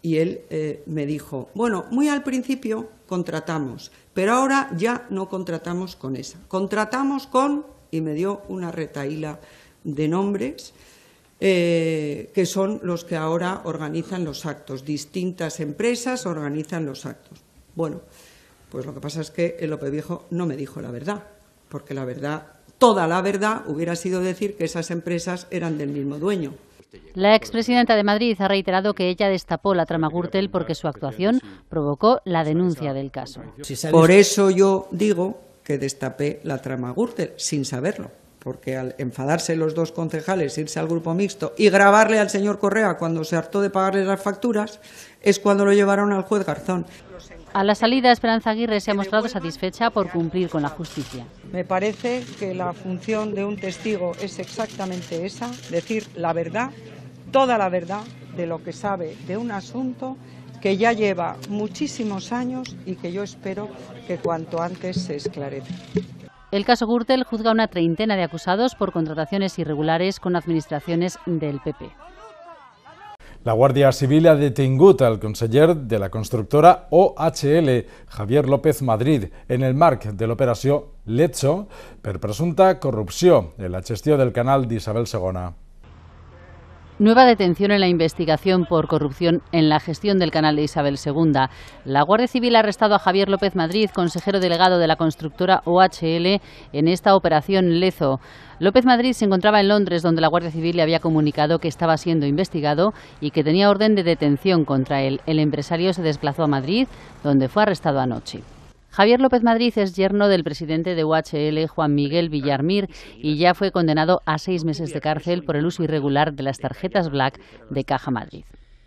Y él eh, me dijo, bueno, muy al principio contratamos, pero ahora ya no contratamos con esa, contratamos con, y me dio una retaíla de nombres, eh, que son los que ahora organizan los actos, distintas empresas organizan los actos. Bueno, pues lo que pasa es que el López Viejo no me dijo la verdad, porque la verdad, toda la verdad, hubiera sido decir que esas empresas eran del mismo dueño. La expresidenta de Madrid ha reiterado que ella destapó la trama Gürtel porque su actuación provocó la denuncia del caso. Por eso yo digo que destapé la trama Gürtel, sin saberlo, porque al enfadarse los dos concejales, irse al grupo mixto y grabarle al señor Correa cuando se hartó de pagarle las facturas, es cuando lo llevaron al juez Garzón. A la salida, Esperanza Aguirre se ha mostrado satisfecha por cumplir con la justicia. Me parece que la función de un testigo es exactamente esa, decir la verdad, toda la verdad de lo que sabe de un asunto que ya lleva muchísimos años y que yo espero que cuanto antes se esclarezca. El caso Gürtel juzga una treintena de acusados por contrataciones irregulares con administraciones del PP. La Guàrdia Civil ha detingut el conseller de la constructora OHL, Javier López Madrid, en el marc de l'operació Lecho per presumpta corrupció en la gestió del canal d'Isabel II. Nueva detención en la investigación por corrupción en la gestión del canal de Isabel II. La Guardia Civil ha arrestado a Javier López Madrid, consejero delegado de la constructora OHL, en esta operación Lezo. López Madrid se encontraba en Londres, donde la Guardia Civil le había comunicado que estaba siendo investigado y que tenía orden de detención contra él. El empresario se desplazó a Madrid, donde fue arrestado anoche. Javier López Madrid es yerno del presidente de UHL, Juan Miguel Villarmir, y ya fue condenado a seis meses de cárcel por el uso irregular de las tarjetas Black de Caja Madrid.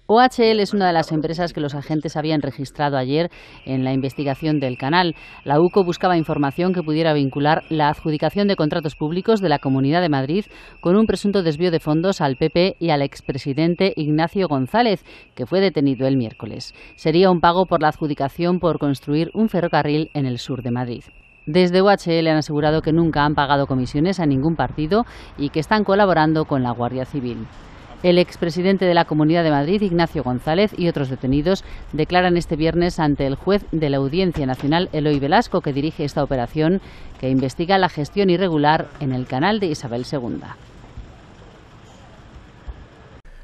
OHL es una de las empresas que los agentes habían registrado ayer en la investigación del canal. La UCO buscaba información que pudiera vincular la adjudicación de contratos públicos de la Comunidad de Madrid con un presunto desvío de fondos al PP y al expresidente Ignacio González, que fue detenido el miércoles. Sería un pago por la adjudicación por construir un ferrocarril en el sur de Madrid. Desde OHL han asegurado que nunca han pagado comisiones a ningún partido y que están colaborando con la Guardia Civil. El expresidente de la Comunidad de Madrid, Ignacio González, y otros detenidos declaran este viernes ante el juez de la Audiencia Nacional, Eloy Velasco, que dirige esta operación que investiga la gestión irregular en el canal de Isabel II.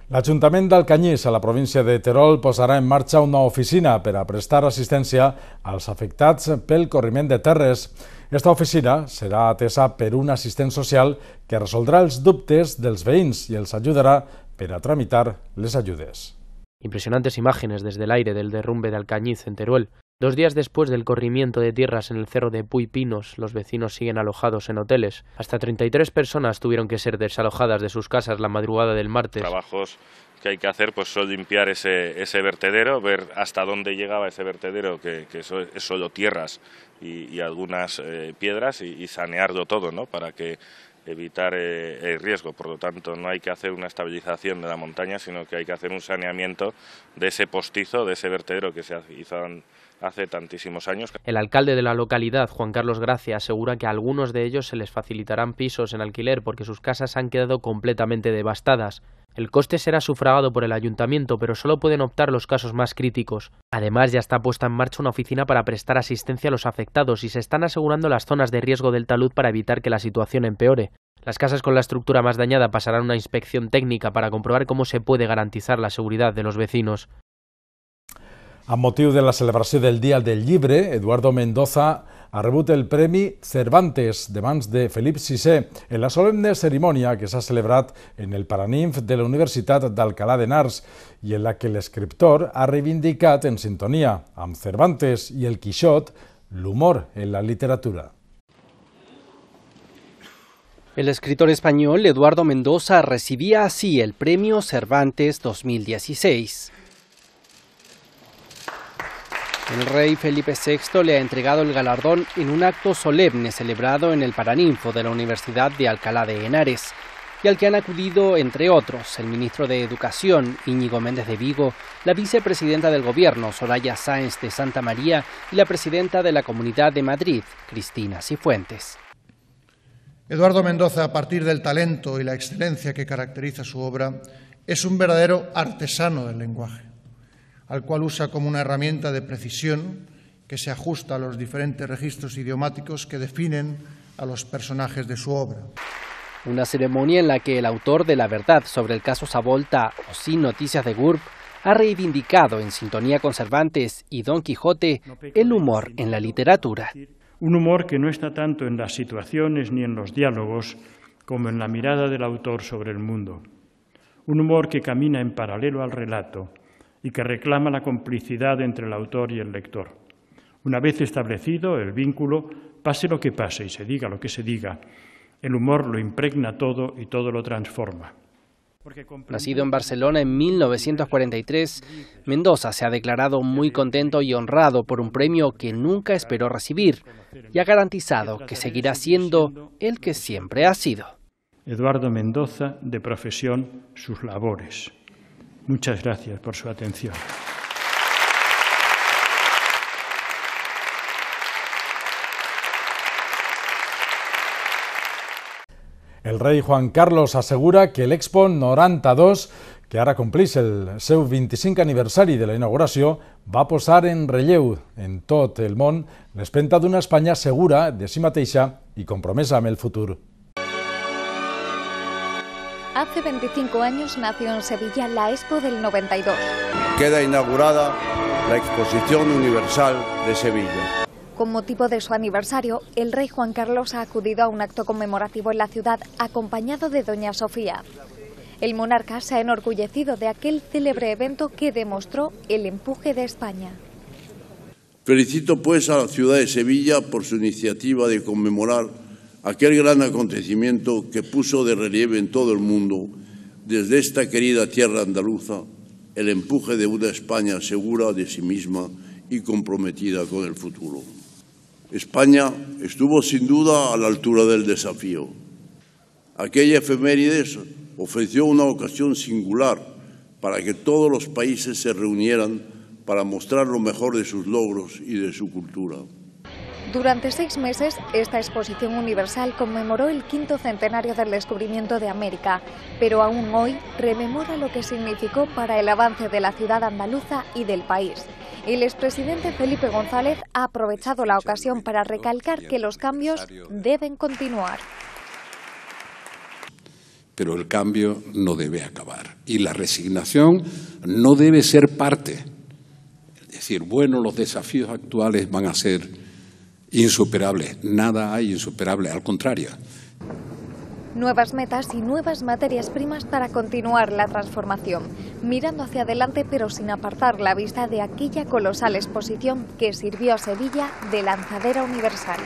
L'Ajuntament de Alcañiz, a la provincia de Terol, posará en marcha una oficina para prestar asistencia als afectats pel corriment de terres. Esta oficina serà atesa per un assistent social que resoldrà els dubtes dels veïns i els ajudarà pero a tramitar les ayudes. Impresionantes imágenes desde el aire del derrumbe de Alcañiz en Teruel. Dos días después del corrimiento de tierras en el cerro de Puy Pinos, los vecinos siguen alojados en hoteles. Hasta 33 personas tuvieron que ser desalojadas de sus casas la madrugada del martes. Trabajos que hay que hacer pues son limpiar ese, vertedero, ver hasta dónde llegaba ese vertedero, que, es solo tierras y, algunas eh, piedras, y, y, sanearlo todo, ¿no? Para que evitar eh, el riesgo. Por lo tanto, no hay que hacer una estabilización de la montaña, sino que hay que hacer un saneamiento de ese postizo, de ese vertedero que se hizo hace tantísimos años. El alcalde de la localidad, Juan Carlos Gracia, asegura que a algunos de ellos se les facilitarán pisos en alquiler porque sus casas han quedado completamente devastadas. El coste será sufragado por el ayuntamiento, pero solo pueden optar los casos más críticos. Además, ya está puesta en marcha una oficina para prestar asistencia a los afectados y se están asegurando las zonas de riesgo del talud para evitar que la situación empeore. Las casas con la estructura más dañada pasarán una inspección técnica para comprobar cómo se puede garantizar la seguridad de los vecinos. Amb motiu de la celebració del Dia del Llibre, Eduardo Mendoza ha rebut el Premi Cervantes de mans de Felip VI en la solemne cerimònia que s'ha celebrat en el Paraninf de la Universitat d'Alcalà de Nars i en la que l'escriptor ha reivindicat en sintonia amb Cervantes i el Quixot l'humor en la literatura. El escritor español Eduardo Mendoza recibía así el Premio Cervantes 2016. El rey Felipe VI le ha entregado el galardón en un acto solemne celebrado en el Paraninfo de la Universidad de Alcalá de Henares, y al que han acudido, entre otros, el ministro de Educación, Íñigo Méndez de Vigo, la vicepresidenta del Gobierno, Soraya Sáenz de Santa María, y la presidenta de la Comunidad de Madrid, Cristina Cifuentes. Eduardo Mendoza, a partir del talento y la excelencia que caracteriza su obra, es un verdadero artesano del lenguaje al cual usa como una herramienta de precisión que se ajusta a los diferentes registros idiomáticos que definen a los personajes de su obra. Una ceremonia en la que el autor de la verdad sobre el caso Savolta o Sin Noticias de GURB ha reivindicado en sintonía con Cervantes y Don Quijote el humor en la literatura. Un humor que no está tanto en las situaciones ni en los diálogos como en la mirada del autor sobre el mundo. Un humor que camina en paralelo al relato y que reclama la complicidad entre el autor y el lector. Una vez establecido el vínculo, pase lo que pase y se diga lo que se diga, el humor lo impregna todo y todo lo transforma. Nacido en Barcelona en 1943, Mendoza se ha declarado muy contento y honrado por un premio que nunca esperó recibir y ha garantizado que seguirá siendo el que siempre ha sido. Eduardo Mendoza, de profesión, sus labores. Muchas gracias por su atención. El rey Juan Carlos asegura que el Expo 92, que ahora cumplís el seu 25 aniversario de la inauguración, va a posar en relleu en todo el món de una España segura de sí mateixa y compromesa en el futuro. Hace 25 años nació en Sevilla la Expo del 92. Queda inaugurada la Exposición Universal de Sevilla. Con motivo de su aniversario, el rey Juan Carlos ha acudido a un acto conmemorativo en la ciudad acompañado de doña Sofía. El monarca se ha enorgullecido de aquel célebre evento que demostró el empuje de España. Felicito pues a la ciudad de Sevilla por su iniciativa de conmemorar aquel gran acontecimiento que puso de relieve en todo el mundo, desde esta querida tierra andaluza, el empuje de una España segura de sí misma y comprometida con el futuro. España estuvo sin duda a la altura del desafío. Aquella efemérides ofreció una ocasión singular para que todos los países se reunieran para mostrar lo mejor de sus logros y de su cultura. Durante seis meses, esta exposición universal conmemoró el quinto centenario del descubrimiento de América, pero aún hoy rememora lo que significó para el avance de la ciudad andaluza y del país. El expresidente Felipe González ha aprovechado la ocasión para recalcar que los cambios deben continuar. Pero el cambio no debe acabar y la resignación no debe ser parte. Es decir, bueno, los desafíos actuales van a ser insuperable. Nada hay insuperable, al contrario. Nuevas metas y nuevas materias primas para continuar la transformación, mirando hacia adelante pero sin apartar la vista de aquella colosal exposición que sirvió a Sevilla de lanzadera universal.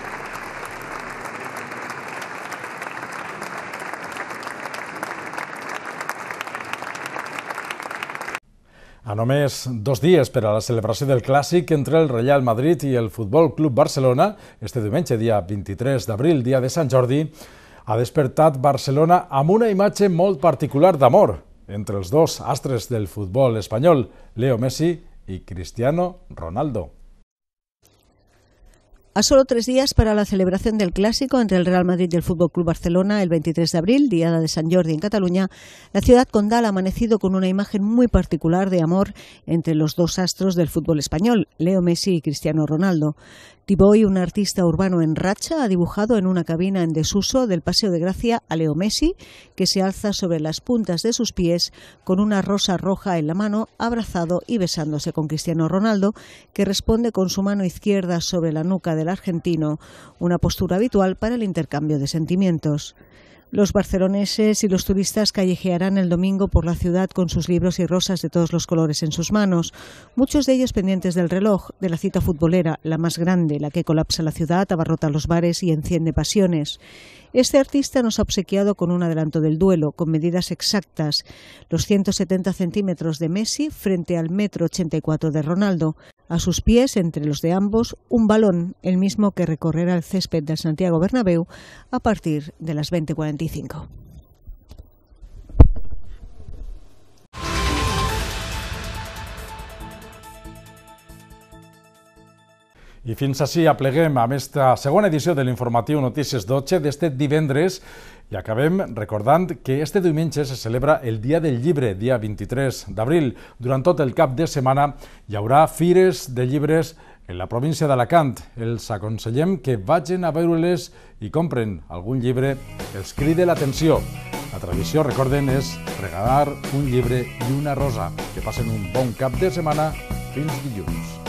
A només dos dies per a la celebració del Clàssic entre el Real Madrid i el Futbol Club Barcelona, este diumenge, dia 23 d'abril, dia de Sant Jordi, ha despertat Barcelona amb una imatge molt particular d'amor entre els dos astres del futbol espanyol, Leo Messi i Cristiano Ronaldo. A solo tres días para la celebración del clásico entre el Real Madrid y el Fútbol Club Barcelona el 23 de abril, Diada de San Jordi en Cataluña, la ciudad condal ha amanecido con una imagen muy particular de amor entre los dos astros del fútbol español, Leo Messi y Cristiano Ronaldo. Tiboy, un artista urbano en racha, ha dibujado en una cabina en desuso del Paseo de Gracia a Leo Messi, que se alza sobre las puntas de sus pies con una rosa roja en la mano, abrazado y besándose con Cristiano Ronaldo, que responde con su mano izquierda sobre la nuca del argentino, una postura habitual para el intercambio de sentimientos. Los barceloneses y los turistas callejearán el domingo por la ciudad con sus libros y rosas de todos los colores en sus manos, muchos de ellos pendientes del reloj, de la cita futbolera, la más grande, la que colapsa la ciudad, abarrota los bares y enciende pasiones. Este artista nos ha obsequiado con un adelanto del duelo, con medidas exactas, los 170 centímetros de Messi frente al metro 84 de Ronaldo. A sus pies, entre los de ambos, un balón, el mismo que recorrerá el césped del Santiago Bernabéu a partir de las 20.40. 25. I fins així apleguem amb esta segona edició de l'informatiu Notícies 12 d'este divendres i acabem recordant que este diumenge se celebra el Dia del Llibre, dia 23 d'abril. Durant tot el cap de setmana hi haurà fires de llibres en la província d'Alacant els aconsellem que vagin a veure-les i compren algun llibre que els cride l'atenció. La tradició, recorden, és regalar un llibre i una rosa. Que passen un bon cap de setmana. Fins dilluns.